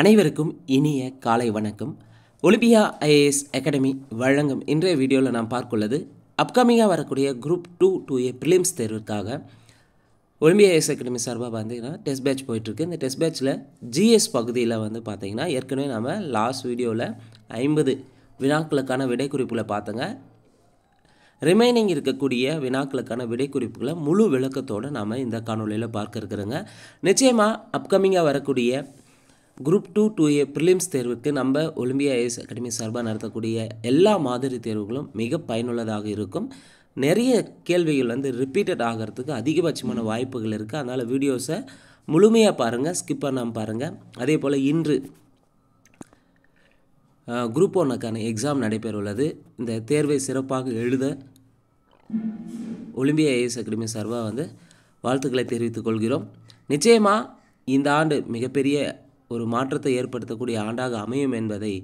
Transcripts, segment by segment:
அனைவருக்கும் இனிய காலை வணக்கம் ஒலிம்பியா ஐஏஎஸ் அகாடமி வழங்கும் இன்றைய வீடியோவில் நாம் பார்க்குள்ளது அப்கமிங்காக வரக்கூடிய group two two A prelims தேர்வுக்காக ஒலிம்பியா ஐஏஎஸ் அகாடமி சார்பாக பார்த்தீங்கன்னா டெஸ்ட் பேட்ச் போயிட்டுருக்கு இந்த டெஸ்ட் பேட்ச்சில் ஜிஎஸ் பகுதியில் வந்து பார்த்திங்கன்னா ஏற்கனவே நம்ம லாஸ்ட் வீடியோவில் ஐம்பது வினாக்களுக்கான விடை பார்த்தோங்க பார்த்தங்க ரிமைனிங் இருக்கக்கூடிய வினாக்களுக்கான விடை குறிப்புகளை முழு விளக்கத்தோடு நாம் இந்த காணொலியில் பார்க்க இருக்கிறோங்க நிச்சயமாக அப்கமிங்காக வரக்கூடிய group two two A prelims தேர்வுக்கு நம்ம ஒலிம்பியா ஐஎஸ் அகாடமி சார்பாக நடத்தக்கூடிய எல்லா மாதிரி தேர்வுகளும் மிக பயனுள்ளதாக இருக்கும் நிறைய கேள்விகள் வந்து ரிப்பீட்டட் ஆகிறதுக்கு அதிகபட்சமான வாய்ப்புகள் இருக்குது அதனால் வீடியோஸை முழுமையாக பாருங்கள் ஸ்கிப் பண்ணாமல் பாருங்கள் அதே போல் இன்று குரூப் ஒன்னுக்கான எக்ஸாம் நடைபெறவுள்ளது இந்த தேர்வை சிறப்பாக எழுத ஒலிம்பியா ஐஎஸ் அகாடமி சார்பாக வந்து வாழ்த்துக்களை தெரிவித்துக் கொள்கிறோம் நிச்சயமாக இந்த ஆண்டு மிகப்பெரிய ஒரு மாற்றத்தை ஏற்படுத்தக்கூடிய ஆண்டாக அமையும் என்பதை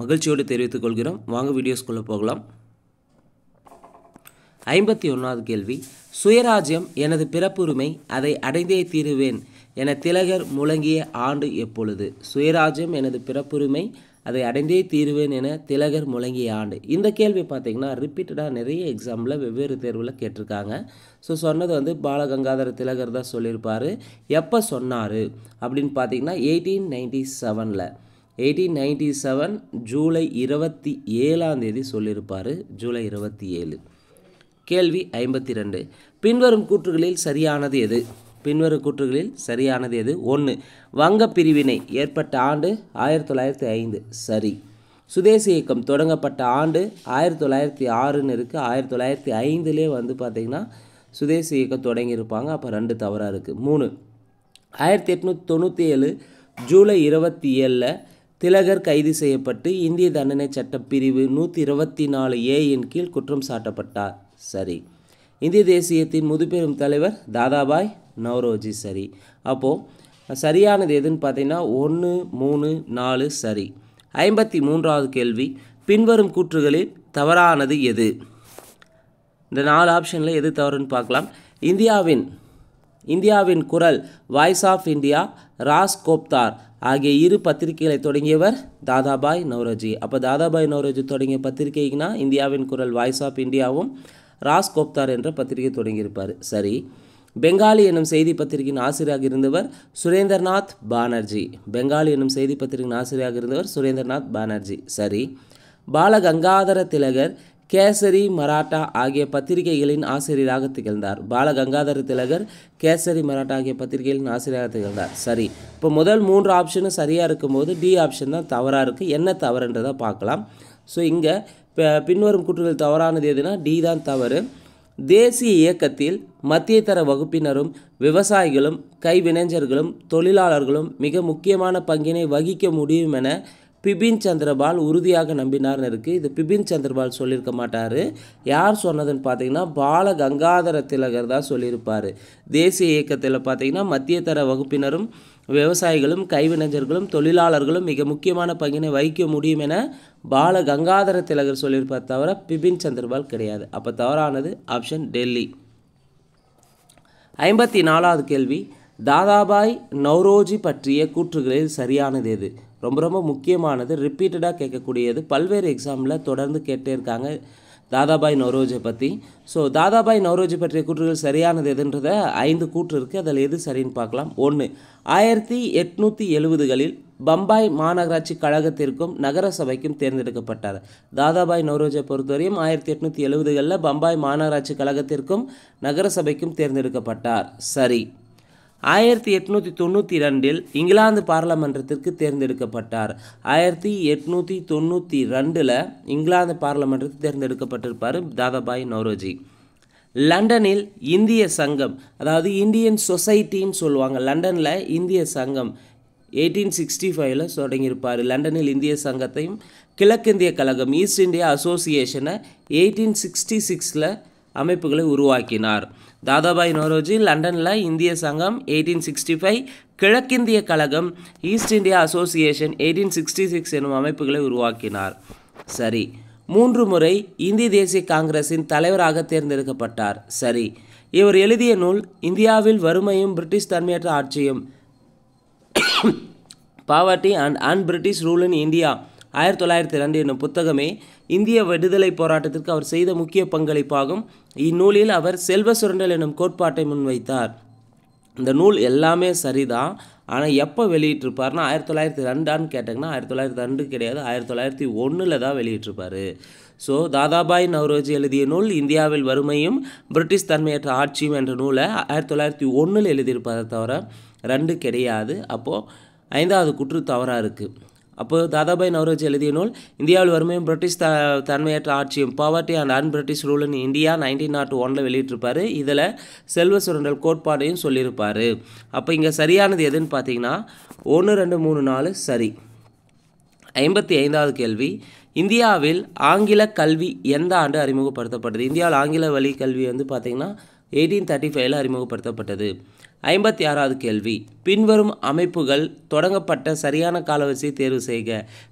மகிழ்ச்சியோடு தெரிவித்துக் கொள்கிறோம் வாங்க வீடியோஸ்குள்ளே போகலாம் ஐம்பத்தி ஒன்றாவது கேள்வி சுயராஜ்யம் எனது பிறப்புரிமை அதை அடைந்தே தீருவேன் என திலகர் முழங்கிய ஆண்டு எப்பொழுது சுயராஜ்யம் எனது பிறப்புரிமை அதை அடைந்தே தீர்வேன் என திலகர் முழங்கிய ஆண்டு இந்த கேள்வி பார்த்திங்கன்னா ரிப்பீட்டடாக நிறைய எக்ஸாமில் வெவ்வேறு தேர்வில் கேட்டிருக்காங்க ஸோ சொன்னது வந்து பாலகங்காதர திலகர் தான் சொல்லியிருப்பார் எப்போ சொன்னார் அப்படின்னு பார்த்தீங்கன்னா எயிட்டீன் நைன்டி செவனில் எயிட்டீன் நைன்டி செவன் ஜூலை இருபத்தி ஏழாம் தேதி சொல்லியிருப்பார் ஜூலை இருபத்தி ஏழு கேள்வி ஐம்பத்தி ரெண்டு பின்வரும் கூற்றுகளில் சரியானது எது பின்வரும் கூற்றுகளில் சரியானது எது ஒன்று வங்க பிரிவினை ஏற்பட்ட ஆண்டு ஆயிரத்தி தொள்ளாயிரத்தி ஐந்து சரி சுதேசி இயக்கம் தொடங்கப்பட்ட ஆண்டு ஆயிரத்தி தொள்ளாயிரத்தி ஆறுன்னு இருக்குது ஆயிரத்தி தொள்ளாயிரத்தி ஐந்துலேயே வந்து பார்த்திங்கன்னா சுதேசி இயக்கம் தொடங்கியிருப்பாங்க அப்போ ரெண்டு தவறாக இருக்குது மூணு ஆயிரத்தி எட்நூற்றி தொண்ணூற்றி ஏழு ஜூலை இருபத்தி ஏழில் திலகர் கைது செய்யப்பட்டு இந்திய தண்டனை சட்டப்பிரிவு நூற்றி இருபத்தி நாலு ஏயின் கீழ் குற்றம் சாட்டப்பட்டார் சரி இந்திய தேசியத்தின் முதுபெரும் தலைவர் தாதாபாய் நவரோஜி சரி அப்போது சரியானது எதுன்னு பார்த்தீங்கன்னா ஒன்று மூணு நாலு சரி ஐம்பத்தி மூன்றாவது கேள்வி பின்வரும் கூற்றுகளில் தவறானது எது இந்த நாலு ஆப்ஷனில் எது தவறுன்னு பார்க்கலாம் இந்தியாவின் இந்தியாவின் குரல் voice of India Rast Goftar ஆகிய இரு பத்திரிகைகளை தொடங்கியவர் தாதாபாய் நவரோஜி அப்போ தாதாபாய் நவரோஜி தொடங்கிய பத்திரிகைக்குனா இந்தியாவின் குரல் வாய்ஸ் ஆஃப் இந்தியாவும் ராஸ் கோப்தார் என்ற பத்திரிகை தொடங்கியிருப்பார் சரி பெங்காலி எனும் செய்தி பத்திரிகையின் ஆசிரியராக இருந்தவர் சுரேந்திரநாத் பானர்ஜி பெங்காலி எனும் செய்தி பத்திரிகையின் ஆசிரியராக இருந்தவர் சுரேந்திரநாத் பானர்ஜி சரி பாலகங்காதர திலகர் கேசரி மராட்டா ஆகிய பத்திரிகைகளின் ஆசிரியராக திகழ்ந்தார் பாலகங்காதர திலகர் கேசரி மராட்டா ஆகிய பத்திரிகைகளின் ஆசிரியராக திகழ்ந்தார் சரி இப்போ முதல் மூன்று ஆப்ஷனும் சரியாக இருக்கும்போது டி ஆப்ஷன் தான் தவறாக இருக்குது என்ன தவறுன்றதை பார்க்கலாம் ஸோ இங்கே பின்வரும் கூற்றுகள் தவறானது எதுனா டி தான் தவறு தேசிய இயக்கத்தில் மத்திய தர வகுப்பினரும் விவசாயிகளும் கைவினைஞர்களும் தொழிலாளர்களும் மிக முக்கியமான பங்கினை வகிக்க முடியும் என பிபின் சந்திரபால் உறுதியாக நம்பினார்னு இருக்குது இது பிபின் சந்திரபால் சொல்லியிருக்க மாட்டார் யார் சொன்னதுன்னு பார்த்தீங்கன்னா பால கங்காதர திலகர் தான் சொல்லியிருப்பார் தேசிய இயக்கத்தில் பார்த்தீங்கன்னா மத்திய தர வகுப்பினரும் விவசாயிகளும் கைவினைஞர்களும் தொழிலாளர்களும் மிக முக்கியமான பங்கினை வகிக்க முடியும் என பால கங்காதர திலகர் சொல்லியிருப்பார் தவிர பிபின் சந்திரபால் கிடையாது அப்போ தவறானது ஆப்ஷன் டெல்லி ஐம்பத்தி நாலாவது கேள்வி தாதாபாய் நவ்ரோஜி பற்றிய கூற்றுகளில் சரியானது எது ரொம்ப ரொம்ப முக்கியமானது ரிப்பீட்டடாக கேட்கக்கூடியது பல்வேறு எக்ஸாமில் தொடர்ந்து கேட்டே இருக்காங்க தாதாபாய் நவரோஜை பற்றி ஸோ தாதாபாய் நவரோஜி பற்றிய கூற்றுகள் சரியானது எதுன்றத ஐந்து கூற்று இருக்குது அதில் எது சரின்னு பார்க்கலாம் ஒன்று ஆயிரத்தி எட்நூற்றி எழுபதுகளில் பம்பாய் மாநகராட்சி கழகத்திற்கும் நகரசபைக்கும் தேர்ந்தெடுக்கப்பட்டார் தாதாபாய் நவரோஜை பொறுத்தவரையும் ஆயிரத்தி எட்நூற்றி எழுபதுகளில் பம்பாய் மாநகராட்சி கழகத்திற்கும் நகரசபைக்கும் தேர்ந்தெடுக்கப்பட்டார் சரி ஆயிரத்தி எட்நூற்றி தொண்ணூற்றி ரெண்டில் இங்கிலாந்து பாராளுமன்றத்திற்கு தேர்ந்தெடுக்கப்பட்டார் ஆயிரத்தி எட்நூற்றி தொண்ணூற்றி ரெண்டில் இங்கிலாந்து பாராளுமன்றத்துக்கு தேர்ந்தெடுக்கப்பட்டிருப்பார் தாதாபாய் நவ்ரோஜி லண்டனில் இந்திய சங்கம் அதாவது இந்தியன் சொசைட்டின்னு சொல்லுவாங்க லண்டனில் இந்திய சங்கம் எயிட்டீன் சிக்ஸ்டி ஃபைவ்ல தொடங்கியிருப்பார் லண்டனில் இந்திய சங்கத்தையும் கிழக்கிந்திய கழகம் ஈஸ்ட் இந்தியா அசோசியேஷனை எயிட்டீன் சிக்ஸ்டி சிக்ஸில் அமைப்புகளை உருவாக்கினார் தாதாபாய் நோரோஜி லண்டனில் இந்திய சங்கம் எயிட்டீன் சிக்ஸ்டி ஃபைவ் கிழக்கிந்திய கழகம் east India association eighteen sixty six எனும் அமைப்புகளை உருவாக்கினார் சரி மூன்று முறை இந்திய தேசிய காங்கிரஸின் தலைவராக தேர்ந்தெடுக்கப்பட்டார் சரி இவர் எழுதிய நூல் இந்தியாவில் வறுமையும் பிரிட்டிஷ் தன்மையற்ற ஆட்சியும் poverty and un British rule in India ஆயிரத்தி தொள்ளாயிரத்தி ரெண்டு என்னும் புத்தகமே இந்திய விடுதலை போராட்டத்திற்கு அவர் செய்த முக்கிய பங்களிப்பாகும் இந்நூலில் அவர் செல்வ சுரண்டல் என்னும் கோட்பாட்டை முன்வைத்தார் இந்த நூல் எல்லாமே சரிதான் ஆனால் எப்போ வெளியிட்டிருப்பார்னா ஆயிரத்தி தொள்ளாயிரத்தி ரெண்டான்னு கேட்டிங்கன்னா ஆயிரத்தி தொள்ளாயிரத்தி ரெண்டு கிடையாது ஆயிரத்தி தொள்ளாயிரத்தி ஒன்றில் தான் வெளியிட்டிருப்பார் ஸோ தாதாபாய் நவ்ரோஜி எழுதிய நூல் இந்தியாவில் வறுமையும் பிரிட்டிஷ் தன்மையற்ற ஆட்சியும் என்ற நூலை ஆயிரத்தி தொள்ளாயிரத்தி ஒன்றில் எழுதியிருப்பாரை தவிர ரெண்டு கிடையாது அப்போது ஐந்தாவது குற்று தவறாக இருக்குது அப்போது தாதாபாய் நவரோஜி எழுதிய நூல் இந்தியாவில் வறுமையும் பிரிட்டிஷ் த தன்மையற்ற ஆட்சியும் poverty and un British rule in India nineteen nought ஒனில் வெளியிட்டிருப்பார் இதில் செல்வ சுரண்டல் கோட்பாடையும் சொல்லியிருப்பார் அப்போ இங்கே சரியானது எதுன்னு பார்த்தீங்கன்னா ஒன்று ரெண்டு மூணு நாலு சரி ஐம்பத்தி ஐந்தாவது கேள்வி இந்தியாவில் ஆங்கில கல்வி எந்த ஆண்டு அறிமுகப்படுத்தப்பட்டது இந்தியாவில் ஆங்கில வழி கல்வி வந்து பார்த்திங்கன்னா எயிட்டீன் தேர்ட்டி ஃபைவ்ல அறிமுகப்படுத்தப்பட்டது ஐம்பத்தி ஆறாவது கேள்வி பின்வரும் அமைப்புகள் தொடங்கப்பட்ட சரியான காலவரிசை தேர்வு செய்க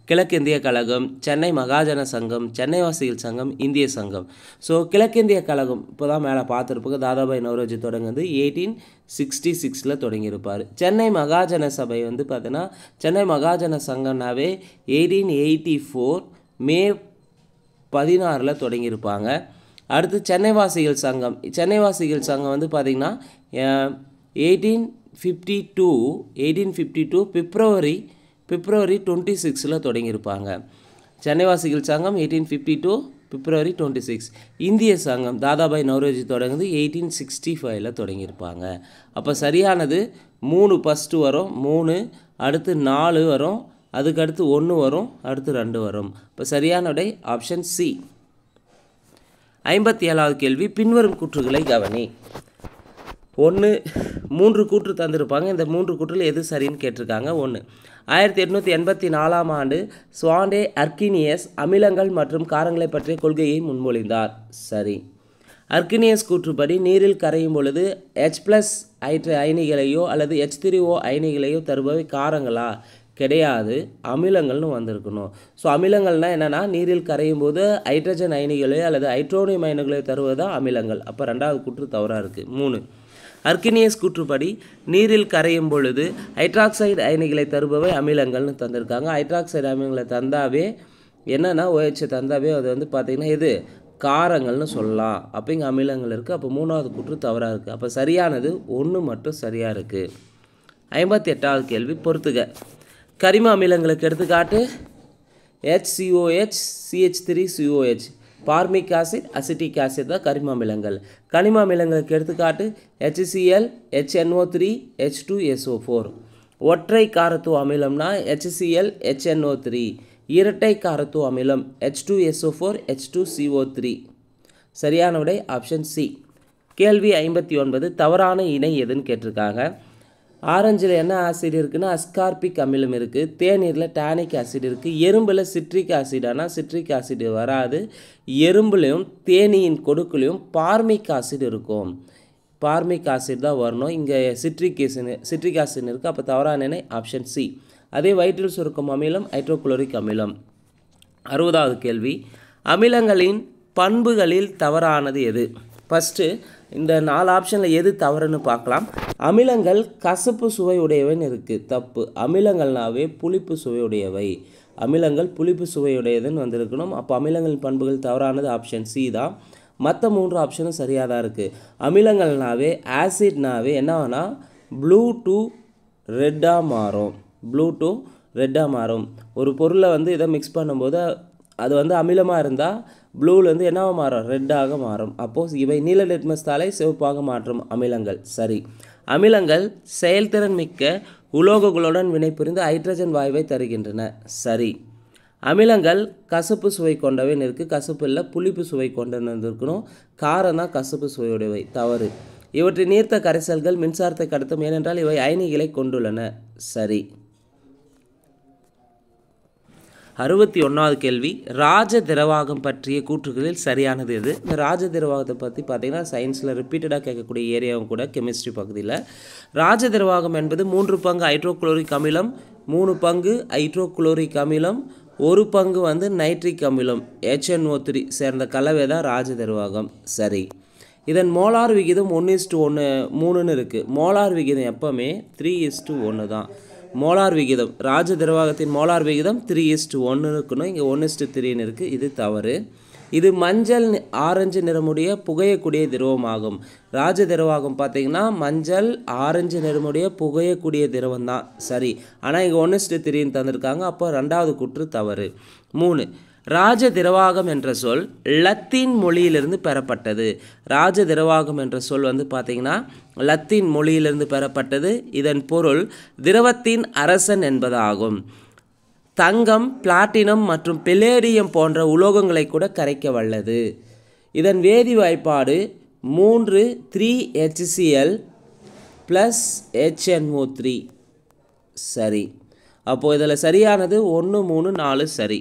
கிழக்கிந்திய கழகம் சென்னை மகாஜன சங்கம் சென்னை வாசிகள் சங்கம் இந்திய சங்கம் ஸோ கிழக்கிந்திய கழகம் இப்போ தான் மேலே பார்த்துருப்போம் தாதாபாய் நவரோஜி தொடங்குது எயிட்டீன் சிக்ஸ்டி சிக்ஸில் தொடங்கியிருப்பார் சென்னை மகாஜன சபை வந்து பார்த்தீங்கன்னா சென்னை மகாஜன சங்கம்னாவே எயிட்டீன் எயிட்டி ஃபோர் மே பதினாறில் தொடங்கியிருப்பாங்க அடுத்து சென்னை வாசிகள் சங்கம் சென்னை வாசிகள் சங்கம் வந்து பார்த்திங்கன்னா eighteen fifty two eighteen fifty two February February twenty சிக்ஸில் தொடங்கியிருப்பாங்க சென்னை வாசிகள் சங்கம் eighteen fifty two February twenty six இந்திய சங்கம் தாதாபாய் நவரோஜி தொடங்குது எயிட்டீன் சிக்ஸ்டி ஃபைவ்ல தொடங்கியிருப்பாங்க அப்போ சரியானது மூணு ஃபஸ்ட்டு வரும் மூணு அடுத்து நாலு வரும் அதுக்கடுத்து ஒன்று வரும் அடுத்து ரெண்டு வரும் இப்போ சரியான விடை ஆப்ஷன் சி ஐம்பத்தி ஏழாவது கேள்வி பின்வரும் குற்றுகளை கவனி ஒன்று மூன்று கூற்று தந்திருப்பாங்க இந்த மூன்று கூற்றில் எது சரின்னு கேட்டிருக்காங்க ஒன்று ஆயிரத்தி எட்நூற்றி எண்பத்தி நாலாம் ஆண்டு சுவாண்டே அர்கினியஸ் அமிலங்கள் மற்றும் காரங்களை பற்றிய கொள்கையை முன்மொழிந்தார் சரி அர்கினியஸ் கூற்றுப்படி நீரில் கரையும் பொழுது ஹெச் ப்ளஸ் ஐட்ரு அயனிகளையோ அல்லது ஹெச் த்ரீ ஓ அயனிகளையோ தருபவை காரங்களா கிடையாது அமிலங்கள்னு வந்திருக்கணும் ஸோ அமிலங்கள்னால் என்னென்னா நீரில் கரையும் போது ஹைட்ரஜன் அயனிகளையோ அல்லது ஹைட்ரோனியம் அயனிகளையோ தருவது தான் அமிலங்கள் அப்போ ரெண்டாவது குற்று தவறாக இருக்குது மூணு அர்கினியஸ் கூற்றுப்படி நீரில் கரையும் பொழுது ஹைட்ராக்சைடு அயனிகளை தருபவை அமிலங்கள்னு தந்திருக்காங்க ஹைட்ராக்சைடு அமிலங்களை தந்தாவே என்னென்னா ஓஎச்சை தந்தாவே அது வந்து பார்த்திங்கன்னா இது காரங்கள்னு சொல்லலாம் அப்படிங்க அமிலங்கள் இருக்குது அப்போ மூணாவது கூற்று தவறாக இருக்குது அப்போ சரியானது ஒன்று மட்டும் சரியாக இருக்குது ஐம்பத்தி எட்டாவது கேள்வி பொறுத்துக கரிம அமிலங்களுக்கு எடுத்துக்காட்டு H COH CH three COH formic acid acetic acid தான் கரிம அமிலங்கள் கனிம அமிலங்களுக்கு எடுத்துக்காட்டு HCL HNO three H two SO four ஒற்றை காரத்துவ அமிலம்னா ஹெச்சிஎல் ஹெச்என்ஓ த்ரீ இரட்டை காரத்துவ அமிலம் H two SO four H two CO three சரியான விடை ஆப்ஷன் சி கேள்வி ஐம்பத்தி ஒன்பது தவறான இணை எதுன்னு கேட்டிருக்காங்க ஆரஞ்சில் என்ன ஆசிட் இருக்குதுன்னா அஸ்கார்பிக் அமிலம் இருக்குது தேநீரில் டானிக் ஆசிட் இருக்குது எறும்பில் சிட்ரிக் ஆசிடானா சிட்ரிக் ஆசிட் வராது எறும்புலையும் தேனியின் கொடுக்குலையும் பார்மிக் ஆசிட் இருக்கும் பார்மிக் ஆசிட் தான் வரணும் இங்கே சிட்ரிக் ஏசின் சிட்ரிக் ஆசிட் இருக்குது அப்போ தவறான ஆப்ஷன் சி அதே வயிற்றில் சுருக்கும் அமிலம் ஹைட்ரோக்ளோரிக் அமிலம் அறுபதாவது கேள்வி அமிலங்களின் பண்புகளில் தவறானது எது ஃபஸ்ட்டு இந்த நாலு ஆப்ஷனில் எது தவறுன்னு பார்க்கலாம் அமிலங்கள் கசப்பு சுவையுடையவன் இருக்குது தப்பு அமிலங்கள்னாவே புளிப்பு சுவையுடையவை அமிலங்கள் புளிப்பு சுவையுடையதுன்னு வந்திருக்கணும் அப்போ அமிலங்களின் பண்புகள் தவறானது ஆப்ஷன் சி தான் மற்ற மூன்று ஆப்ஷனும் சரியாக தான் இருக்குது அமிலங்கள்னாவே ஆசிட்னாவே ஆனால் ப்ளூ டு ரெட்டாக மாறும் ப்ளூ டு ரெட்டாக மாறும் ஒரு பொருளை வந்து இதை மிக்ஸ் பண்ணும்போது அது வந்து அமிலமாக இருந்தால் ப்ளூலேருந்து என்னவாக மாறும் ரெட்டாக மாறும் அப்போஸ் இவை நீல லிட்மஸ் சிவப்பாக மாற்றும் அமிலங்கள் சரி அமிலங்கள் செயல்திறன் மிக்க உலோகங்களுடன் வினைபுரிந்து ஹைட்ரஜன் வாயுவை தருகின்றன சரி அமிலங்கள் கசப்பு சுவை கொண்டவை இருக்குது கசப்பு இல்லை புளிப்பு சுவை கொண்டன்னு இருக்கணும் காரம் தான் கசப்பு சுவையுடையவை தவறு இவற்றின் நீர்த்த கரைசல்கள் மின்சாரத்தை கடத்தும் ஏனென்றால் இவை அயனிகளை கொண்டுள்ளன சரி அறுபத்தி ஒன்றாவது கேள்வி ராஜ திரவாகம் பற்றிய கூற்றுகளில் சரியானது எது இந்த ராஜ திரவாகத்தை பற்றி பார்த்திங்கன்னா சயின்ஸில் ரிப்பீட்டடாக கேட்கக்கூடிய ஏரியாவும் கூட கெமிஸ்ட்ரி பகுதியில் ராஜ திரவாகம் என்பது மூன்று பங்கு ஹைட்ரோக்ளோரிக் அமிலம் மூணு பங்கு ஹைட்ரோக்ளோரிக் அமிலம் ஒரு பங்கு வந்து நைட்ரிக் அமிலம் ஹெச்என்ஓ த்ரீ சேர்ந்த கலவை தான் ராஜ திரவாகம் சரி இதன் மோலார் விகிதம் ஒன்று இஸ்டு ஒன்று மூணுன்னு இருக்குது மோலார் விகிதம் எப்போவுமே த்ரீ இஸ்டு ஒன்று தான் மோலார் விகிதம் ராஜ திரவாகத்தின் மோலார் விகிதம் த்ரீ இஸ்டு ஒன்று இருக்கணும் இங்கே ஒன் இஸ்டு த்ரீன்னு இருக்குது இது தவறு இது மஞ்சள் ஆரஞ்சு நிறமுடைய புகையக்கூடிய திரவமாகும் ராஜ திரவாகம் பார்த்தீங்கன்னா மஞ்சள் ஆரஞ்சு நிறமுடைய புகையக்கூடிய திரவம் தான் சரி ஆனால் இங்கே ஒன்று த்ரீன்னு தந்திருக்காங்க அப்போ ரெண்டாவது குற்று தவறு மூணு ராஜ திரவாகம் என்ற சொல் லத்தீன் மொழியிலிருந்து பெறப்பட்டது ராஜ திரவாகம் என்ற சொல் வந்து பார்த்திங்கன்னா லத்தீன் மொழியிலிருந்து பெறப்பட்டது இதன் பொருள் திரவத்தின் அரசன் என்பதாகும் தங்கம் பிளாட்டினம் மற்றும் பிலேரியம் போன்ற உலோகங்களை கூட கரைக்க வல்லது இதன் வேதி வாய்ப்பாடு மூன்று three HCL plus HNO three சரி அப்போது இதில் சரியானது ஒன்று மூணு நாலு சரி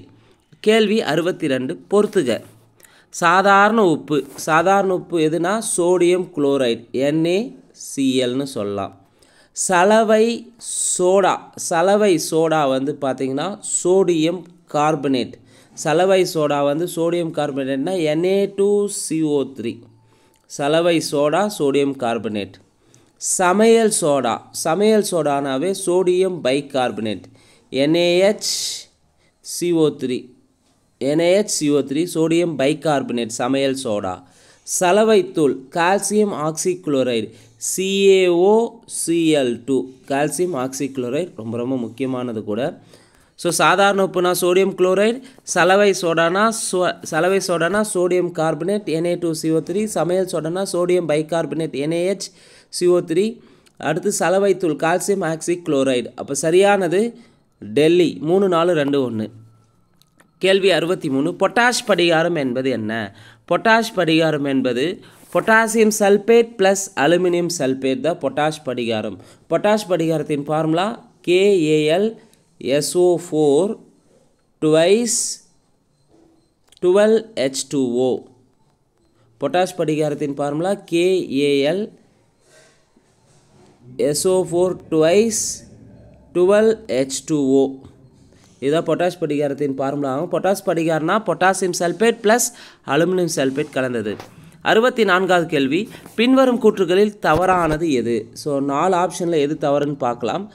கேள்வி அறுபத்தி ரெண்டு பொறுத்துக சாதாரண உப்பு சாதாரண உப்பு எதுனா சோடியம் குளோரைட் என்ஏ சிஎல்னு சொல்லலாம் சலவை சோடா சலவை சோடா வந்து பார்த்திங்கன்னா சோடியம் கார்பனேட் சலவை சோடா வந்து சோடியம் கார்பனேட்னா என்ஏ டூ சிஓ த்ரீ சலவை சோடா சோடியம் கார்பனேட் சமையல் சோடா சமையல் சோடானாவே sodium bicarbonate NAH CO three NAHCO three sodium bicarbonate சமையல் சோடா சலவைத்தூள் calcium oxychloride CAO CL two calcium oxychloride ரொம்ப ரொம்ப முக்கியமானது கூட ஸோ சாதாரண உப்புனா சோடியம் குளோரைடு சலவை சோடானா சோ சலவை சோடானா sodium carbonate NA two CO three சமையல் சோடானா sodium bicarbonate NAH CO three அடுத்து சலவைத்தூள் கால்சியம் ஆக்சி குளோரைடு அப்போ சரியானது டெல்லி மூணு நாலு ரெண்டு ஒன்று கேள்வி அறுபத்தி மூணு பொட்டாஷ் படிகாரம் என்பது என்ன பொட்டாஷ் படிகாரம் என்பது potassium sulphate plus aluminium sulphate தான் பொட்டாஷ் படிகாரம் பொட்டாஷ் படிகாரத்தின் formula KAL SO four twice twelve H two O potash படிகாரத்தின் formula KAL SO four twice twelve H two O இதுதான் பொட்டாஷ் படிகாரத்தின் ஃபார்முலாகும் பொட்டாஷ் படிகாரம்னா potassium sulphate plus aluminium sulphate கலந்தது அறுபத்தி நான்காவது கேள்வி பின்வரும் கூற்றுகளில் தவறானது எது ஸோ நாலு ஆப்ஷனில் எது தவறுன்னு பார்க்கலாம்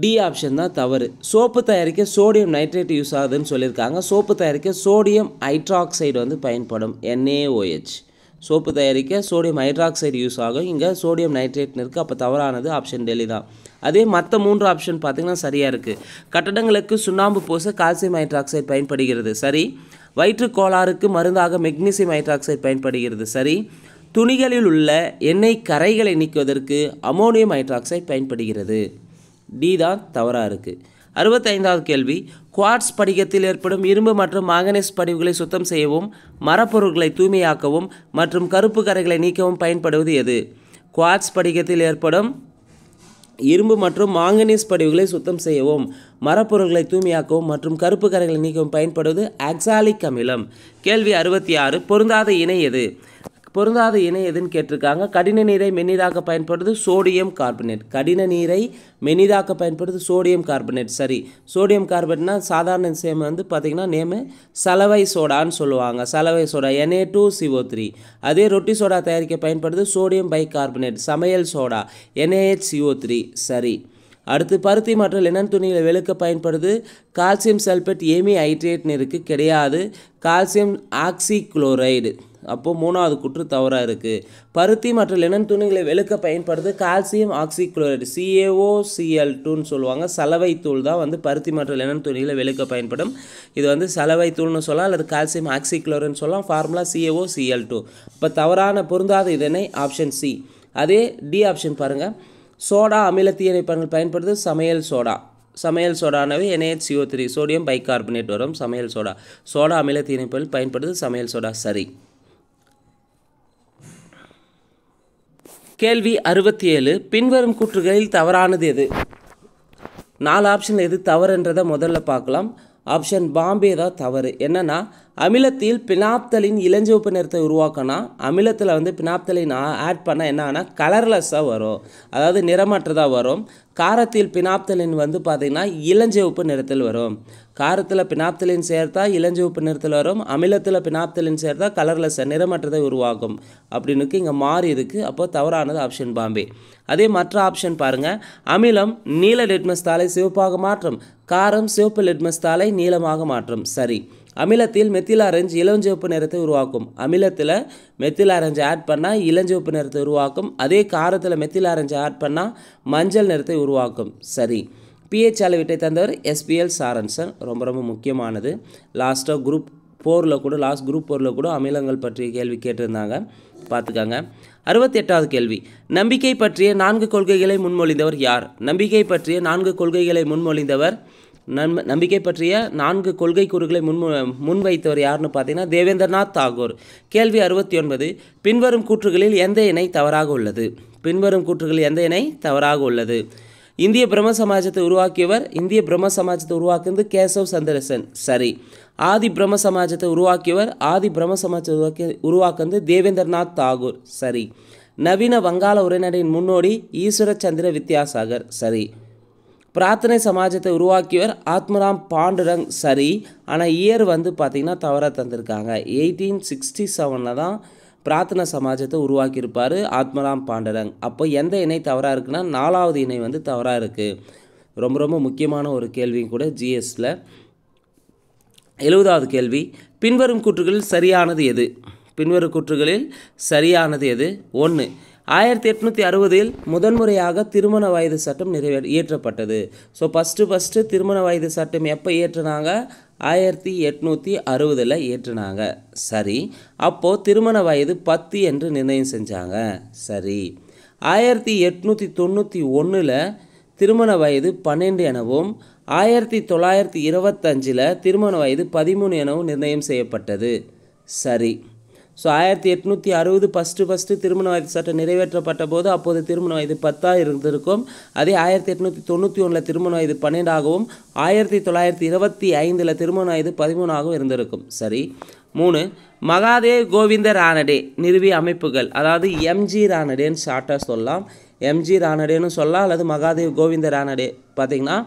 டி ஆப்ஷன் தான் தவறு சோப்பு தயாரிக்க சோடியம் நைட்ரேட் யூஸ் ஆகுதுன்னு சொல்லியிருக்காங்க சோப்பு தயாரிக்க சோடியம் ஹைட்ராக்சைடு வந்து பயன்படும் என்ஏஓஹெச் சோப்பு தயாரிக்க சோடியம் ஹைட்ராக்சைடு யூஸ் ஆகும் இங்கே சோடியம் நைட்ரேட்னு இருக்குது அப்போ தவறானது ஆப்ஷன் டெல்லி தான் அதே மற்ற மூன்று ஆப்ஷன் பார்த்திங்கன்னா சரியாக இருக்குது கட்டடங்களுக்கு சுண்ணாம்பு பூச கால்சியம் ஹைட்ராக்சைடு பயன்படுகிறது சரி வயிற்று கோளாறுக்கு மருந்தாக மெக்னீசியம் ஹைட்ராக்சைடு பயன்படுகிறது சரி துணிகளில் உள்ள எண்ணெய் கரைகளை நீக்குவதற்கு அமோனியம் ஹைட்ராக்சைடு பயன்படுகிறது டி தான் தவறாக இருக்குது அறுபத்தைந்தாவது கேள்வி குவார்ட்ஸ் படிகத்தில் ஏற்படும் இரும்பு மற்றும் மாங்கனீஸ் படிவுகளை சுத்தம் செய்யவும் மரப்பொருட்களை தூய்மையாக்கவும் மற்றும் கருப்பு கரைகளை நீக்கவும் பயன்படுவது எது குவார்ட்ஸ் படிகத்தில் ஏற்படும் இரும்பு மற்றும் மாங்கனீஸ் படிவுகளை சுத்தம் செய்யவும் மரப்பொருட்களை தூய்மையாக்கவும் மற்றும் கருப்பு கரைகளை நீக்கவும் பயன்படுவது அக்சாலிக் அமிலம் கேள்வி அறுபத்தி ஆறு பொருந்தாத இணை எது பொருந்தாத இணை எதுன்னு கேட்டிருக்காங்க கடின நீரை மென்னிதாக்க பயன்படுது சோடியம் கார்பனேட் கடின நீரை மென்னிதாக்க பயன்படுது சோடியம் கார்பனேட் சரி சோடியம் கார்பனேட்னா சாதாரண சேம் வந்து பார்த்திங்கன்னா நேமு சலவை சோடான்னு சொல்லுவாங்க சலவை soda NA two CO three அதே ரொட்டி சோடா தயாரிக்க பயன்படுது சோடியம் பை கார்பனேட் சமையல் சோடா என்ஏஹெச் சிஓ த்ரீ சரி அடுத்து பருத்தி மற்றும் லெனன் துணியில் வெளுக்க பயன்படுது கால்சியம் சல்பேட் ஏமி ஹைட்ரேட்னு இருக்குது கிடையாது கால்சியம் ஆக்சி குளோரைடு அப்போது மூணாவது குற்று தவறாக இருக்குது பருத்தி மற்றும் லினன் துணிகளை வெளுக்க பயன்படுது கால்சியம் ஆக்சிக்ளோரைடு சிஏஓ சிஎல் டூன்னு சொல்லுவாங்க சலவை தூள் தான் வந்து பருத்தி மற்றும் லினன் துணிகளை வெளுக்க பயன்படும் இது வந்து சலவை தூள்னு சொல்லலாம் அல்லது கால்சியம் ஆக்சிக்ளோரைன்னு சொல்லலாம் ஃபார்முலா சிஏஓ சிஎல் டூ இப்போ தவறான பொருந்தாத இதனை ஆப்ஷன் சி அதே டி ஆப்ஷன் பாருங்கள் சோடா அமிலத்தீரைப்பன்கள் பயன்படுது சமையல் சோடா சமையல் சோடானவை என்ஏஹெச்சிஓ த்ரீ சோடியம் பைகார்பனேட் வரும் சமையல் சோடா சோடா அமிலத்தீரைப்பல் பயன்படுது சமையல் சோடா சரி கேள்வி அறுபத்தி ஏழு பின்வரும் கூற்றுகளில் தவறானது எது நாலு ஆப்ஷன் எது தவறுன்றதை முதல்ல பார்க்கலாம் ஆப்ஷன் பாம்பே தான் தவறு என்னென்னா அமிலத்தில் பினாப்தலின் இளஞ்சிவப்பு நிறத்தை உருவாக்கினா அமிலத்தில் வந்து பினாப்தலின் ஆட் பண்ணால் என்னன்னா கலர்லெஸ்ஸாக வரும் அதாவது நிறமற்றதாக வரும் காரத்தில் பினாப்தலின் வந்து பார்த்திங்கன்னா இளஞ்சிவப்பு நிறத்தில் வரும் காரத்தில் பினாப்தலின் சேர்த்தா இளஞ்சிவப்பு நிறத்தில் வரும் அமிலத்தில் பினாப்தலின் சேர்த்தா கலர்லெஸ் நிறமற்றதை உருவாகும் அப்படின்னுக்கு இங்கே மாறி இருக்குது அப்போது தவறானது ஆப்ஷன் பாம்பே அதே மற்ற ஆப்ஷன் பாருங்கள் அமிலம் நீல லிட்மஸ் தாலை சிவப்பாக மாற்றும் காரம் சிவப்பு லிட்மஸ் தாலை நீளமாக மாற்றும் சரி அமிலத்தில் மெத்தில் ஆரஞ்சு இளஞ்சிவப்பு நிறத்தை உருவாக்கும் அமிலத்தில் மெத்தில் ஆரஞ்சு ஆட் பண்ணால் இளஞ்சிவப்பு நிறத்தை உருவாக்கும் அதே காரத்தில் மெத்தில் ஆரஞ்சு ஆட் பண்ணால் மஞ்சள் நிறத்தை உருவாக்கும் சரி பிஹெச் அளவீட்டை தந்தவர் எஸ்பிஎல் சாரன்சன் ரொம்ப ரொம்ப முக்கியமானது லாஸ்ட்டாக குரூப் போரில் கூட லாஸ்ட் குரூப் போரில் கூட அமிலங்கள் பற்றிய கேள்வி கேட்டிருந்தாங்க பார்த்துக்காங்க அறுபத்தி எட்டாவது கேள்வி நம்பிக்கை பற்றிய நான்கு கொள்கைகளை முன்மொழிந்தவர் யார் நம்பிக்கை பற்றிய நான்கு கொள்கைகளை முன்மொழிந்தவர் நம் நம்பிக்கை பற்றிய நான்கு கொள்கை கூறுகளை முன் முன்வைத்தவர் யாருன்னு பார்த்தீங்கன்னா தேவேந்திரநாத் தாகூர் கேள்வி அறுபத்தி ஒன்பது பின்வரும் கூற்றுகளில் எந்த இணை தவறாக உள்ளது பின்வரும் கூற்றுகளில் எந்த இணை தவறாக உள்ளது இந்திய பிரம்ம சமாஜத்தை உருவாக்கியவர் இந்திய பிரம்ம சமாஜத்தை உருவாக்குறது கேசவ் சந்திரசன் சரி ஆதி பிரம்ம சமாஜத்தை உருவாக்கியவர் ஆதி பிரம்ம சமாஜத்தை உருவாக்கி உருவாக்குறது தேவேந்திரநாத் தாகூர் சரி நவீன வங்காள உரைநடையின் முன்னோடி ஈஸ்வர சந்திர வித்யாசாகர் சரி பிரார்த்தனை சமாஜத்தை உருவாக்கியவர் ஆத்மராம் பாண்டுரங் சரி ஆனால் இயர் வந்து பார்த்திங்கன்னா தவறாக தந்திருக்காங்க எயிட்டீன் சிக்ஸ்டி செவனில் தான் பிரார்த்தனை சமாஜத்தை உருவாக்கியிருப்பார் ஆத்மராம் பாண்டரங் அப்போ எந்த இணை தவறாக இருக்குன்னா நாலாவது இணை வந்து தவறாக இருக்குது ரொம்ப ரொம்ப முக்கியமான ஒரு கேள்வியும் கூட ஜிஎஸில் எழுபதாவது கேள்வி பின்வரும் கூற்றுகளில் சரியானது எது பின்வரும் கூற்றுகளில் சரியானது எது ஒன்று ஆயிரத்தி எட்நூற்றி அறுபதில் முதன்முறையாக திருமண வயது சட்டம் நிறைவே இயற்றப்பட்டது ஸோ ஃபஸ்ட்டு ஃபஸ்ட்டு திருமண வயது சட்டம் எப்போ இயற்றினாங்க ஆயிரத்தி எட்நூற்றி அறுபதில் இயற்றினாங்க சரி அப்போது திருமண வயது பத்து என்று நிர்ணயம் செஞ்சாங்க சரி ஆயிரத்தி எட்நூற்றி தொண்ணூற்றி ஒன்றில் திருமண வயது பன்னெண்டு எனவும் ஆயிரத்தி தொள்ளாயிரத்தி இருபத்தஞ்சில் திருமண வயது பதிமூணு எனவும் நிர்ணயம் செய்யப்பட்டது சரி ஸோ ஆயிரத்தி எட்நூற்றி அறுபது ஃபஸ்ட்டு ஃபஸ்ட்டு திருமண வயது சட்டம் நிறைவேற்றப்பட்ட போது அப்போது திருமண வயது பத்தாக இருந்திருக்கும் அதே ஆயிரத்தி எட்நூற்றி தொண்ணூற்றி ஒன்றில் திருமண வயது பன்னெண்டாகவும் ஆயிரத்தி தொள்ளாயிரத்தி இருபத்தி ஐந்தில் திருமண வயது பதிமூணாகவும் இருந்திருக்கும் சரி மூணு மகாதேவ் கோவிந்த ராணடே நிறுவிய அமைப்புகள் அதாவது எம்ஜி ராணடேன்னு ஷார்ட்டாக சொல்லலாம் எம்ஜி ராணடேன்னு சொல்லலாம் அல்லது மகாதேவ் கோவிந்த ராணடே பார்த்திங்கன்னா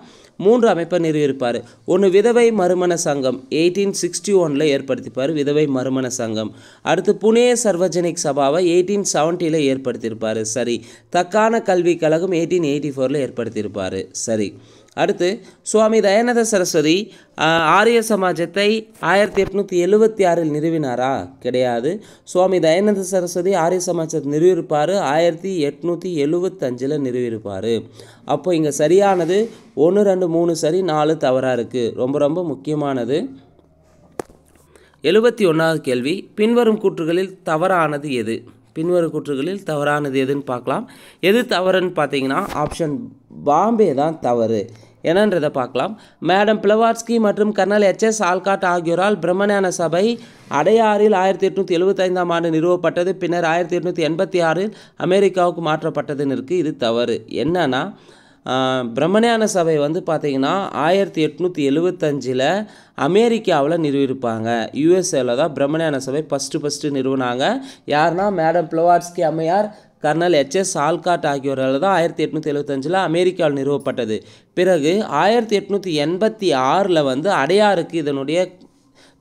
மூன்று அமைப்பை நிறுவியிருப்பார் ஒன்று விதவை மறுமண சங்கம் எயிட்டீன் சிக்ஸ்டி ஒனில் ஏற்படுத்திப்பார் விதவை மறுமண சங்கம் அடுத்து புனே சர்வஜனிக் சபாவை எயிட்டீன் செவன்ட்டியில் ஏற்படுத்தியிருப்பார் சரி தக்கான கல்விக் கழகம் எயிட்டீன் எயிட்டி ஃபோரில் ஏற்படுத்தியிருப்பார் சரி அடுத்து சுவாமி தயானந்த சரஸ்வதி ஆரிய சமாஜத்தை ஆயிரத்தி எட்நூற்றி எழுவத்தி ஆறில் நிறுவினாரா கிடையாது சுவாமி தயானந்த சரஸ்வதி ஆரிய சமாஜத்தை நிறுவிருப்பார் ஆயிரத்தி எட்நூற்றி எழுவத்தஞ்சில் நிறுவியிருப்பார் அப்போ இங்கே சரியானது ஒன்று ரெண்டு மூணு சரி நாலு தவறாக இருக்குது ரொம்ப ரொம்ப முக்கியமானது எழுபத்தி ஒன்றாவது கேள்வி பின்வரும் கூற்றுகளில் தவறானது எது பின்வரும் கூற்றுகளில் தவறானது எதுன்னு பார்க்கலாம் எது தவறுன்னு பார்த்தீங்கன்னா ஆப்ஷன் பாம்பே தான் தவறு என்னன்றதை பார்க்கலாம் மேடம் பிளவாட்ஸ்கி மற்றும் கர்னல் எச் எஸ் ஆல்காட் ஆகியோரால் பிரம்மஞான சபை அடையாறில் ஆயிரத்தி எட்நூற்றி எழுபத்தைந்தாம் ஆண்டு நிறுவப்பட்டது பின்னர் ஆயிரத்தி எட்நூற்றி எண்பத்தி ஆறில் அமெரிக்காவுக்கு மாற்றப்பட்டதுன்னு இருக்குது இது தவறு என்னன்னா பிரம்மஞான சபை வந்து பார்த்திங்கன்னா ஆயிரத்தி எட்நூற்றி எழுபத்தஞ்சில் அமெரிக்காவில் நிறுவிருப்பாங்க யுஎஸ்ஏவில் தான் பிரம்மஞான சபை ஃபஸ்ட்டு ஃபஸ்ட்டு நிறுவனாங்க யாருன்னா மேடம் பிளவாட்ஸ்கி அம்மையார் கர்னல் எச்எஸ் ஆல்காட் ஆகியோரால் தான் ஆயிரத்தி எட்நூற்றி எழுபத்தஞ்சில் அமெரிக்காவில் நிறுவப்பட்டது பிறகு ஆயிரத்தி எட்நூற்றி எண்பத்தி ஆறில் வந்து அடையாருக்கு இதனுடைய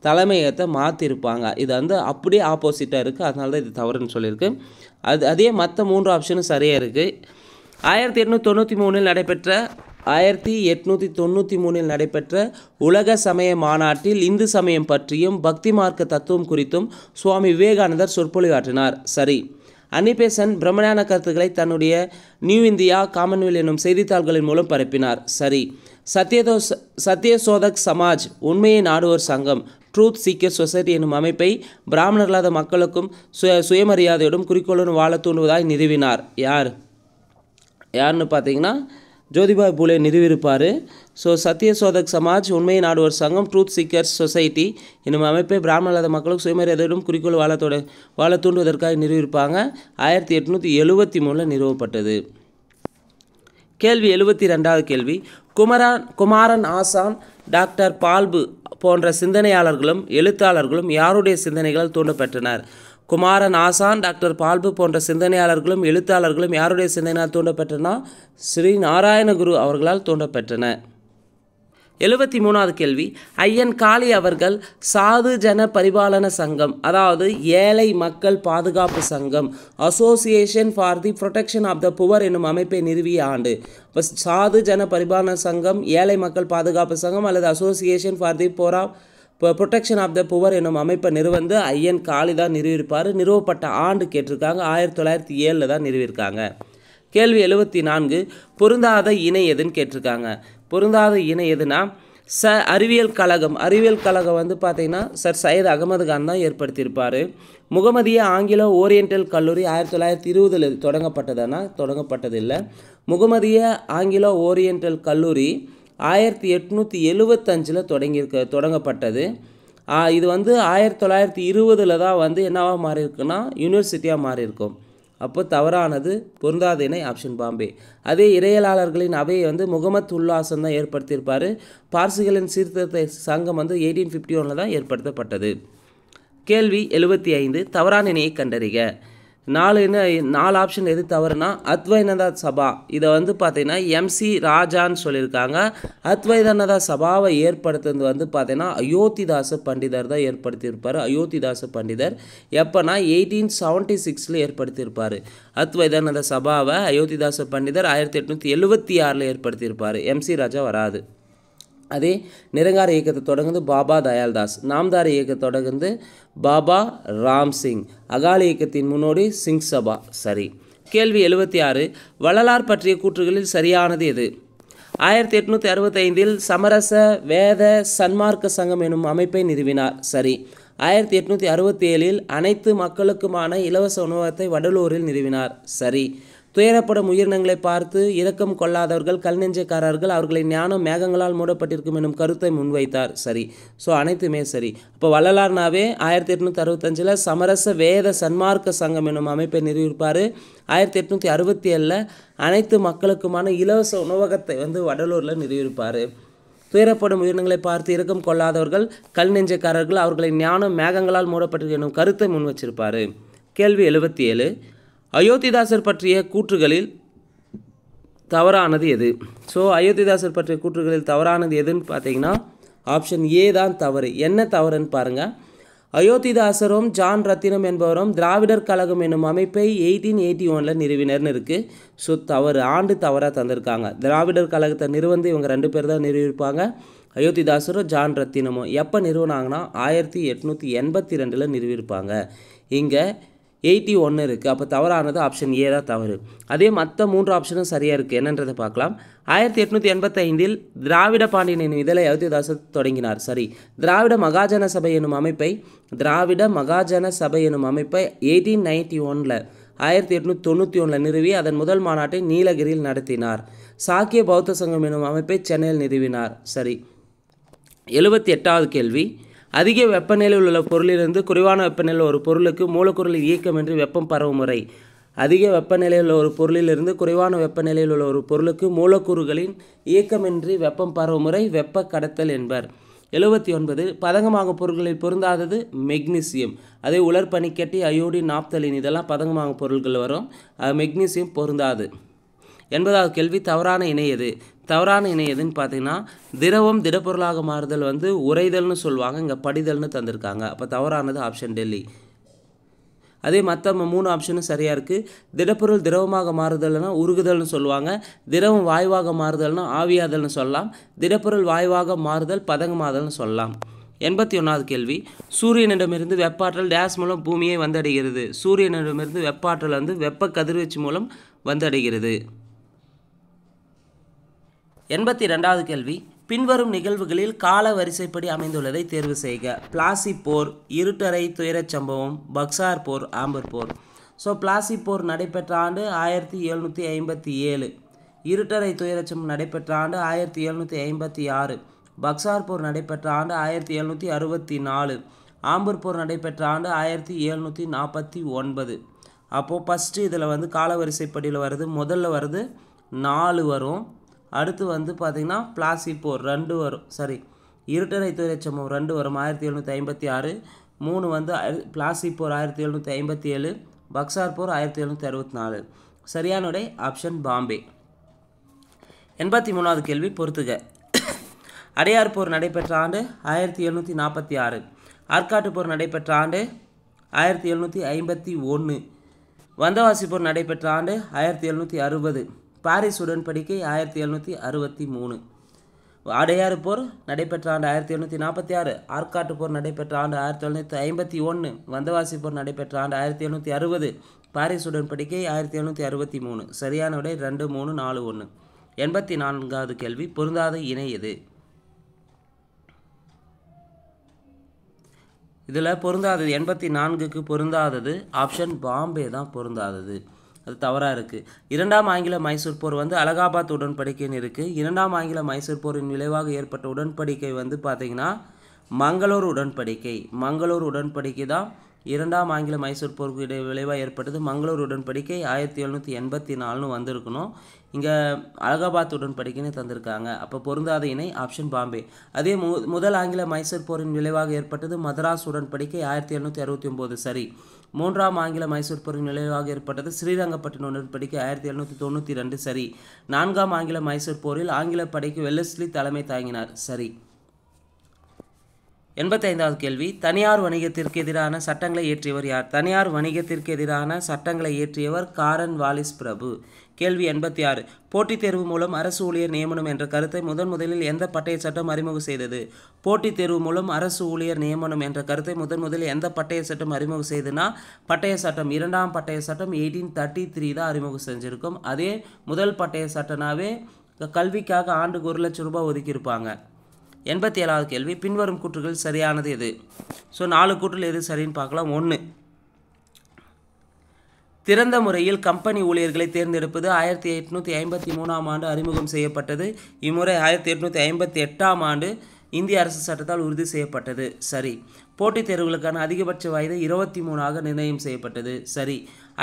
தலைமையத்தை மாற்றிருப்பாங்க இது வந்து அப்படியே ஆப்போசிட்டாக இருக்குது அதனால தான் இது தவறுன்னு சொல்லியிருக்கு அது அதே மற்ற மூன்று ஆப்ஷனும் சரியாக இருக்குது ஆயிரத்தி எட்நூற்றி தொண்ணூற்றி மூணில் நடைபெற்ற ஆயிரத்தி எட்நூற்றி தொண்ணூற்றி மூணில் நடைபெற்ற உலக சமய மாநாட்டில் இந்து சமயம் பற்றியும் பக்தி மார்க்க தத்துவம் குறித்தும் சுவாமி விவேகானந்தர் சொற்பொழிவாற்றினார் சரி அனிபேசன் பிரம்மணான கருத்துக்களை தன்னுடைய நியூ இந்தியா காமன்வெல் என்னும் செய்தித்தாள்களின் மூலம் பரப்பினார் சரி சத்யதோ சத்யசோதக் சமாஜ் உண்மையை நாடுவோர் சங்கம் ட்ரூத் சீக்கர் சொசைட்டி என்னும் அமைப்பை பிராமணர்களாத மக்களுக்கும் சுய சுயமரியாதையோடும் குறிக்கோளுடன் வாழ தூண்டுவதாய் நிறுவினார் யார் யாருன்னு பார்த்தீங்கன்னா ஜோதிபாய் பூலே நிறுவியிருப்பார் ஸோ சத்திய சோதக் சமாஜ் உண்மையை நாடுவர் சங்கம் ட்ரூத் சீக்கர்ஸ் சொசைட்டி என்னும் அமைப்பை பிராமணாத மக்களுக்கு சுயமரியாதையிடும் குறிக்கோள் வாழத்தோட வாழ தூண்டுவதற்காக நிறுவியிருப்பாங்க ஆயிரத்தி எட்நூற்றி எழுபத்தி மூணில் நிறுவப்பட்டது கேள்வி எழுபத்தி ரெண்டாவது கேள்வி குமரான் குமாரன் ஆசான் டாக்டர் பால்பு போன்ற சிந்தனையாளர்களும் எழுத்தாளர்களும் யாருடைய சிந்தனைகளால் தூண்டப்பட்டனர் குமாரன் ஆசான் டாக்டர் பால்பு போன்ற சிந்தனையாளர்களும் எழுத்தாளர்களும் யாருடைய சிந்தனையால் தோண்டப்பெற்றனா ஸ்ரீ நாராயணகுரு அவர்களால் தோண்டப்பெற்றன எழுபத்தி மூணாவது கேள்வி ஐயன் காளி அவர்கள் சாது ஜன பரிபாலன சங்கம் அதாவது ஏழை மக்கள் பாதுகாப்பு சங்கம் association for the protection of the poor என்னும் அமைப்பை நிறுவிய ஆண்டு இப்போ சாது ஜன பரிபாலன சங்கம் ஏழை மக்கள் பாதுகாப்பு சங்கம் அல்லது அசோசியேஷன் ஃபார் தி போரா இப்போ ப்ரொடெக்ஷன் ஆஃப் த புவர் என்னும் அமைப்பை நிறுவந்து ஐயன் காளிதா நிறுவியிருப்பார் நிறுவப்பட்ட ஆண்டு கேட்டிருக்காங்க ஆயிரத்தி தொள்ளாயிரத்தி ஏழில் தான் நிறுவியிருக்காங்க கேள்வி எழுபத்தி நான்கு பொருந்தாத இணை எதுன்னு கேட்டிருக்காங்க பொருந்தாத இணை எதுனா ச அறிவியல் கழகம் அறிவியல் கழகம் வந்து பார்த்திங்கன்னா சர் சையத் அகமது கான் தான் ஏற்படுத்தியிருப்பார் முகமதிய ஆங்கில ஓரியண்டல் கல்லூரி ஆயிரத்தி தொள்ளாயிரத்தி இருபதில் தொடங்கப்பட்டதுன்னா தொடங்கப்பட்டதில்லை முகமதிய ஆங்கில ஓரியண்டல் கல்லூரி ஆயிரத்தி எட்நூற்றி எழுவத்தஞ்சில் தொடங்கியிருக்க தொடங்கப்பட்டது இது வந்து ஆயிரத்தி தொள்ளாயிரத்தி இருபதில் தான் வந்து என்னவாக மாறியிருக்குன்னா யூனிவர்சிட்டியாக மாறியிருக்கும் அப்போ தவறானது பொருந்தாதினை ஆப்ஷன் பாம்பே அதே இறையலாளர்களின் அவையை வந்து முகமத் உல்லாசம் தான் ஏற்படுத்தியிருப்பார் பார்சிகளின் சீர்திருத்த சங்கம் வந்து எயிட்டீன் ஃபிஃப்டி ஒனில் தான் ஏற்படுத்தப்பட்டது கேள்வி எழுபத்தி ஐந்து தவறான இணையை கண்டறிக நாலு என்ன நாலு ஆப்ஷன் எது தவறுனா அத்வைனதா சபா இதை வந்து பார்த்தீங்கன்னா எம்சி ராஜான்னு சொல்லியிருக்காங்க அத்வைதனதா சபாவை ஏற்படுத்துறது வந்து பார்த்தீங்கன்னா அயோத்திதாச பண்டிதர் தான் ஏற்படுத்தியிருப்பார் அயோத்திதாச பண்டிதர் எப்போனா எயிட்டீன் செவன்ட்டி சிக்ஸில் ஏற்படுத்தியிருப்பார் அத்வைதனத சபாவை அயோத்திதாச பண்டிதர் ஆயிரத்தி எட்நூற்றி எழுபத்தி ஆறில் ஏற்படுத்தியிருப்பார் எம்சி ராஜா வராது அதே நிரங்கார இயக்கத்தை தொடங்குந்து பாபா தயால்தாஸ் நாம்தார் இயக்கத்தை தொடங்குந்து பாபா ராம் சிங் அகால இயக்கத்தின் முன்னோடி சிங் சபா சரி கேள்வி எழுபத்தி ஆறு வள்ளலார் பற்றிய கூற்றுகளில் சரியானது எது ஆயிரத்தி எட்நூற்றி அறுபத்தைந்தில் சமரச வேத சன்மார்க்க சங்கம் எனும் அமைப்பை நிறுவினார் சரி ஆயிரத்தி எட்நூற்றி அறுபத்தி ஏழில் அனைத்து மக்களுக்குமான இலவச உணவகத்தை வடலூரில் நிறுவினார் சரி துயரப்படும் உயிரினங்களை பார்த்து இரக்கம் கொள்ளாதவர்கள் நெஞ்சக்காரர்கள் அவர்களை ஞானம் மேகங்களால் மூடப்பட்டிருக்கும் எனும் கருத்தை முன்வைத்தார் சரி ஸோ அனைத்துமே சரி இப்போ வள்ளலார்னாவே ஆயிரத்தி எட்நூற்றி அறுபத்தஞ்சில் சமரச வேத சன்மார்க்க சங்கம் என்னும் அமைப்பை நிறுவிப்பார் ஆயிரத்தி எட்நூற்றி அறுபத்தி ஏழில் அனைத்து மக்களுக்குமான இலவச உணவகத்தை வந்து வடலூரில் நிறுவியிருப்பார் துயரப்படும் உயிரினங்களை பார்த்து இறக்கம் கொள்ளாதவர்கள் கல் நெஞ்சக்காரர்கள் அவர்களை ஞானம் மேகங்களால் மூடப்பட்டிருக்கும் எனும் கருத்தை முன் வச்சிருப்பார் கேள்வி எழுபத்தி ஏழு அயோத்திதாசர் பற்றிய கூற்றுகளில் தவறானது எது ஸோ அயோத்திதாசர் பற்றிய கூற்றுகளில் தவறானது எதுன்னு பார்த்தீங்கன்னா ஆப்ஷன் ஏ தான் தவறு என்ன தவறுன்னு பாருங்கள் அயோத்திதாசரும் ஜான் ரத்தினம் என்பவரும் திராவிடர் கழகம் என்னும் அமைப்பை எயிட்டீன் எயிட்டி ஒனில் நிறுவினர்னு இருக்குது ஸோ தவறு ஆண்டு தவறாக தந்திருக்காங்க திராவிடர் கழகத்தை நிறுவந்து இவங்க ரெண்டு பேர் தான் நிறுவியிருப்பாங்க அயோத்திதாசரும் ஜான் ரத்தினமும் எப்போ நிறுவனாங்கன்னா ஆயிரத்தி எட்நூற்றி எண்பத்தி ரெண்டில் நிறுவியிருப்பாங்க இங்கே எயிட்டி ஒன்று இருக்குது அப்போ தவறானது ஆப்ஷன் ஏ தான் தவறு அதே மற்ற மூன்று ஆப்ஷனும் சரியாக இருக்குது என்னன்றதை பார்க்கலாம் ஆயிரத்தி எட்நூற்றி எண்பத்தைந்தில் திராவிட பாண்டியன் இதழை யவுதிதாசர் தொடங்கினார் சரி திராவிட மகாஜன சபை என்னும் அமைப்பை திராவிட மகாஜன சபை என்னும் அமைப்பை எயிட்டீன் நைன்டி ஒனில் ஆயிரத்தி எட்நூற்றி தொண்ணூற்றி ஒன்றில் நிறுவி அதன் முதல் மாநாட்டை நீலகிரியில் நடத்தினார் சாக்கிய பௌத்த சங்கம் என்னும் அமைப்பை சென்னையில் நிறுவினார் சரி எழுபத்தி எட்டாவது கேள்வி அதிக வெப்பநிலையில் உள்ள பொருளிலிருந்து குறைவான வெப்பநிலையில் ஒரு பொருளுக்கு மூலக்கூறுகள் இயக்கம் என்று வெப்பம் பரவும் முறை அதிக வெப்பநிலையில் உள்ள ஒரு பொருளிலிருந்து குறைவான வெப்பநிலையில் உள்ள ஒரு பொருளுக்கு மூலக்கூறுகளின் இயக்கமின்றி வெப்பம் பரவும் முறை வெப்ப கடத்தல் என்பர் எழுபத்தி ஒன்பது பதங்கமாக பொருட்களில் பொருந்தாதது மெக்னீசியம் அதே உலர் பனிக்கட்டி அயோடி நாப்தலின் இதெல்லாம் பதங்கமாக பொருட்கள் வரும் மெக்னீசியம் பொருந்தாது எண்பதாவது கேள்வி தவறான இணை தவறான இணை எதுன்னு பார்த்தீங்கன்னா திரவம் திடப்பொருளாக மாறுதல் வந்து உறைதல்னு சொல்லுவாங்க இங்கே படிதல்னு தந்திருக்காங்க அப்போ தவறானது ஆப்ஷன் டெல்லி அதே மற்ற மூணு ஆப்ஷனும் சரியாக இருக்குது திடப்பொருள் திரவமாக மாறுதல்னா உருகுதல்னு சொல்லுவாங்க திரவம் வாய்வாக மாறுதல்னா ஆவியாதல்னு சொல்லலாம் திடப்பொருள் வாயுவாக மாறுதல் பதங்கமாதல்னு சொல்லலாம் எண்பத்தி ஒன்றாவது கேள்வி சூரியனிடமிருந்து வெப்பாற்றல் டேஸ் மூலம் பூமியை வந்தடைகிறது சூரியனிடமிருந்து வெப்பாற்றல் வந்து வெப்ப கதிர்வீச்சு மூலம் வந்தடைகிறது எண்பத்தி ரெண்டாவது கேள்வி பின்வரும் நிகழ்வுகளில் கால வரிசைப்படி அமைந்துள்ளதை தேர்வு செய்க பிளாசி போர் இருட்டரை துயரச் சம்பவம் பக்சார் போர் ஆம்பர் போர் ஸோ பிளாசி போர் நடைபெற்ற ஆண்டு ஆயிரத்தி எழுநூற்றி ஐம்பத்தி ஏழு இருட்டரை துயரச்சம் நடைபெற்ற ஆண்டு ஆயிரத்தி எழுநூற்றி ஐம்பத்தி ஆறு பக்சார் போர் நடைபெற்ற ஆண்டு ஆயிரத்தி எழுநூற்றி அறுபத்தி நாலு ஆம்பூர் போர் நடைபெற்ற ஆண்டு ஆயிரத்தி எழுநூற்றி நாற்பத்தி ஒன்பது அப்போது ஃபஸ்ட்டு இதில் வந்து காலவரிசைப்படியில் வருது முதல்ல வருது நாலு வரும் அடுத்து வந்து பார்த்திங்கன்னா பிளாசிப்போர் போர் ரெண்டு வரும் சாரி இருட்டரை துறை சம்பவம் ரெண்டு வரும் ஆயிரத்தி எழுநூற்றி ஐம்பத்தி ஆறு மூணு வந்து பிளாசிப்போர் போர் ஆயிரத்தி எழுநூற்றி ஐம்பத்தி ஏழு பக்சார் போர் ஆயிரத்தி எழுநூற்றி அறுபத்தி நாலு சரியானுடைய ஆப்ஷன் பாம்பே எண்பத்தி மூணாவது கேள்வி பொறுத்துக அடையார் போர் நடைபெற்ற ஆண்டு ஆயிரத்தி எழுநூற்றி நாற்பத்தி ஆறு ஆற்காட்டு போர் நடைபெற்ற ஆண்டு ஆயிரத்தி எழுநூற்றி ஐம்பத்தி ஒன்று வந்தவாசி போர் நடைபெற்ற ஆண்டு ஆயிரத்தி எழுநூற்றி அறுபது பாரிஸ் உடன்படிக்கை ஆயிரத்தி எழுநூற்றி அறுபத்தி மூணு ஆடையாறு போர் நடைபெற்ற ஆண்டு ஆயிரத்தி எழுநூற்றி நாற்பத்தி ஆறு ஆற்காட்டு போர் நடைபெற்ற ஆண்டு ஆயிரத்தி எழுநூற்றி ஐம்பத்தி ஒன்று வந்தவாசி போர் நடைபெற்ற ஆண்டு ஆயிரத்தி எழுநூற்றி அறுபது பாரிஸ் உடன்படிக்கை ஆயிரத்தி எழுநூற்றி அறுபத்தி மூணு சரியான விடை ரெண்டு மூணு நாலு ஒன்று எண்பத்தி நான்காவது கேள்வி பொருந்தாத இணை எது இதில் பொருந்தாதது எண்பத்தி நான்குக்கு பொருந்தாதது ஆப்ஷன் பாம்பே தான் பொருந்தாதது அது தவறாக இருக்குது இரண்டாம் ஆங்கில மைசூர் போர் வந்து அலகாபாத் உடன்படிக்கைன்னு இருக்குது இரண்டாம் ஆங்கில மைசூர் போரின் விளைவாக ஏற்பட்ட உடன்படிக்கை வந்து பார்த்திங்கன்னா மங்களூர் உடன்படிக்கை மங்களூர் உடன்படிக்கை தான் இரண்டாம் ஆங்கில மைசூர் போருக்கு இடையே விளைவாக ஏற்பட்டது மங்களூர் உடன்படிக்கை ஆயிரத்தி எழுநூற்றி எண்பத்தி நாலுன்னு வந்திருக்கணும் இங்கே அலகாபாத் உடன்படிக்கைன்னு தந்திருக்காங்க அப்போ பொருந்தாத இணை ஆப்ஷன் பாம்பே அதே முதல் ஆங்கில மைசூர் போரின் விளைவாக ஏற்பட்டது மதராஸ் உடன்படிக்கை ஆயிரத்தி எழுநூற்றி அறுபத்தி ஒம்பது சரி மூன்றாம் ஆங்கில மைசூர் போரின் நிலைவாக ஏற்பட்டது ஸ்ரீரங்கப்பட்டின உடன்படிக்கை ஆயிரத்தி எழுநூற்றி தொண்ணூற்றி ரெண்டு சரி நான்காம் ஆங்கில மைசூர் போரில் ஆங்கில படைக்கு வெல்லஸ்லி தலைமை தாங்கினார் சரி எண்பத்தைந்தாவது கேள்வி தனியார் வணிகத்திற்கு எதிரான சட்டங்களை இயற்றியவர் யார் தனியார் வணிகத்திற்கு எதிரான சட்டங்களை இயற்றியவர் காரன் வாலிஸ் பிரபு கேள்வி எண்பத்தி ஆறு போட்டித் தேர்வு மூலம் அரசு ஊழியர் நியமனம் என்ற கருத்தை முதன் முதலில் எந்த பட்டய சட்டம் அறிமுகம் செய்தது போட்டித் தேர்வு மூலம் அரசு ஊழியர் நியமனம் என்ற கருத்தை முதன் முதலில் எந்த பட்டய சட்டம் அறிமுகம் செய்துன்னா பட்டய சட்டம் இரண்டாம் பட்டய சட்டம் எயிட்டீன் தேர்ட்டி த்ரீ தான் அறிமுகம் செஞ்சுருக்கும் அதே முதல் பட்டய சட்டனாவே கல்விக்காக ஆண்டுக்கு ஒரு லட்சம் ரூபாய் ஒதுக்கியிருப்பாங்க எண்பத்தி ஏழாவது கேள்வி பின்வரும் கூற்றுகள் சரியானது எது ஸோ நாலு கூற்றுகள் எது சரின்னு பார்க்கலாம் ஒன்று திறந்த முறையில் கம்பெனி ஊழியர்களை தேர்ந்தெடுப்பது ஆயிரத்தி எட்நூற்றி ஐம்பத்தி மூணாம் ஆண்டு அறிமுகம் செய்யப்பட்டது இம்முறை ஆயிரத்தி எட்நூற்றி ஐம்பத்தி எட்டாம் ஆண்டு இந்திய அரசு சட்டத்தால் உறுதி செய்யப்பட்டது சரி போட்டித் தேர்வுகளுக்கான அதிகபட்ச வயது இருபத்தி மூணாக நிர்ணயம் செய்யப்பட்டது சரி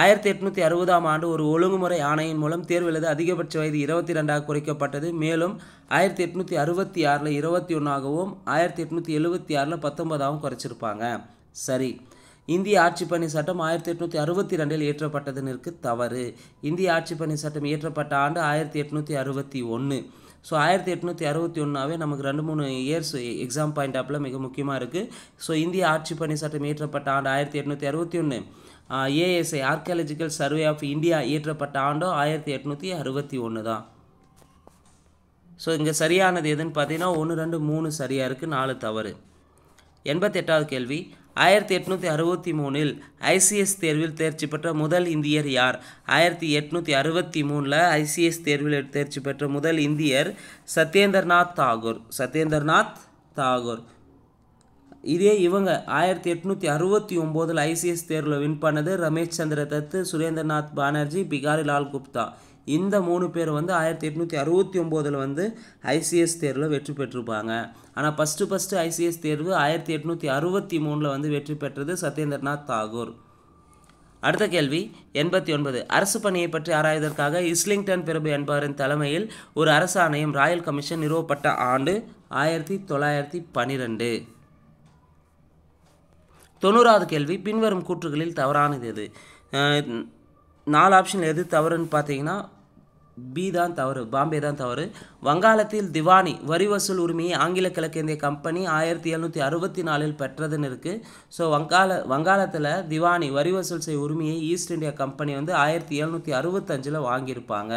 ஆயிரத்தி எட்நூற்றி அறுபதாம் ஆண்டு ஒரு ஒழுங்குமுறை ஆணையின் மூலம் தேர்வு எழுத அதிகபட்ச வயது இருபத்தி ரெண்டாக குறைக்கப்பட்டது மேலும் ஆயிரத்தி எட்நூற்றி அறுபத்தி ஆறில் இருபத்தி ஒன்றாகவும் ஆயிரத்தி எட்நூற்றி எழுபத்தி ஆறில் பத்தொன்பதாகவும் குறைச்சிருப்பாங்க சரி இந்திய ஆட்சி பணி சட்டம் ஆயிரத்தி எட்நூற்றி அறுபத்தி ரெண்டில் இயற்றப்பட்டதுன்னு தவறு இந்திய ஆட்சி பணி சட்டம் இயற்றப்பட்ட ஆண்டு ஆயிரத்தி எட்நூற்றி அறுபத்தி ஒன்று ஸோ ஆயிரத்தி எட்நூற்றி அறுபத்தி ஒன்றாவே நமக்கு ரெண்டு மூணு இயர்ஸ் எக்ஸாம் பாயிண்ட் ஆப்பில் மிக முக்கியமாக இருக்குது ஸோ இந்திய ஆட்சி பணி சட்டம் இயற்றப்பட்ட ஆண்டு ஆயிரத்தி எட்நூற்றி அறுபத்தி ஒன்று ASI archaeological survey of India இயற்றப்பட்ட ஆண்டும் ஆயிரத்தி எட்நூற்றி அறுபத்தி ஒன்று தான் ஸோ இங்கே சரியானது எதுன்னு பார்த்தீங்கன்னா ஒன்று ரெண்டு மூணு சரியாக இருக்குது நாலு தவறு எண்பத்தெட்டாவது கேள்வி ஆயிரத்தி எட்நூற்றி அறுபத்தி மூணில் ஐசிஎஸ் தேர்வில் தேர்ச்சி பெற்ற முதல் இந்தியர் யார் ஆயிரத்தி எட்நூற்றி அறுபத்தி மூணில் ஐசிஎஸ் தேர்வில் தேர்ச்சி பெற்ற முதல் இந்தியர் சத்யேந்திரநாத் தாகூர் சத்யேந்திரநாத் தாகூர் இதே இவங்க ஆயிரத்தி எட்நூற்றி அறுபத்தி ஒம்போதில் ஐசிஎஸ் தேர்வில் வின் பண்ணது ரமேஷ் சந்திர தத்து சுரேந்திரநாத் பானர்ஜி பிகாரி லால் குப்தா இந்த மூணு பேர் வந்து ஆயிரத்தி எட்நூற்றி அறுபத்தி ஒம்போதில் வந்து ஐசிஎஸ் தேர்வில் வெற்றி பெற்றிருப்பாங்க ஆனால் ஃபஸ்ட்டு ஃபஸ்ட்டு ஐசிஎஸ் தேர்வு ஆயிரத்தி எட்நூற்றி அறுபத்தி மூணில் வந்து வெற்றி பெற்றது சத்யேந்திரநாத் தாகூர் அடுத்த கேள்வி எண்பத்தி ஒன்பது அரசு பணியை பற்றி ஆராய்வதற்காக இஸ்லிங்டன் பிரபு என்பவரின் தலைமையில் ஒரு அரசு ஆணையம் ராயல் கமிஷன் நிறுவப்பட்ட ஆண்டு ஆயிரத்தி தொள்ளாயிரத்தி பன்னிரெண்டு தொண்ணூறாவது கேள்வி பின்வரும் கூற்றுகளில் தவறானது எது நாலு ஆப்ஷன் எது தவறுன்னு பார்த்தீங்கன்னா பி தான் தவறு பாம்பே தான் தவறு வங்காளத்தில் திவானி வரி வசூல் உரிமையை ஆங்கில கிழக்கேந்திய கம்பெனி ஆயிரத்தி எழுநூற்றி அறுபத்தி நாலில் பெற்றதுன்னு இருக்குது ஸோ வங்காள வங்காளத்தில் திவானி வரி வசூல் செய்ய உரிமையை ஈஸ்ட் இந்தியா கம்பெனி வந்து ஆயிரத்தி எழுநூற்றி அறுபத்தஞ்சில் வாங்கியிருப்பாங்க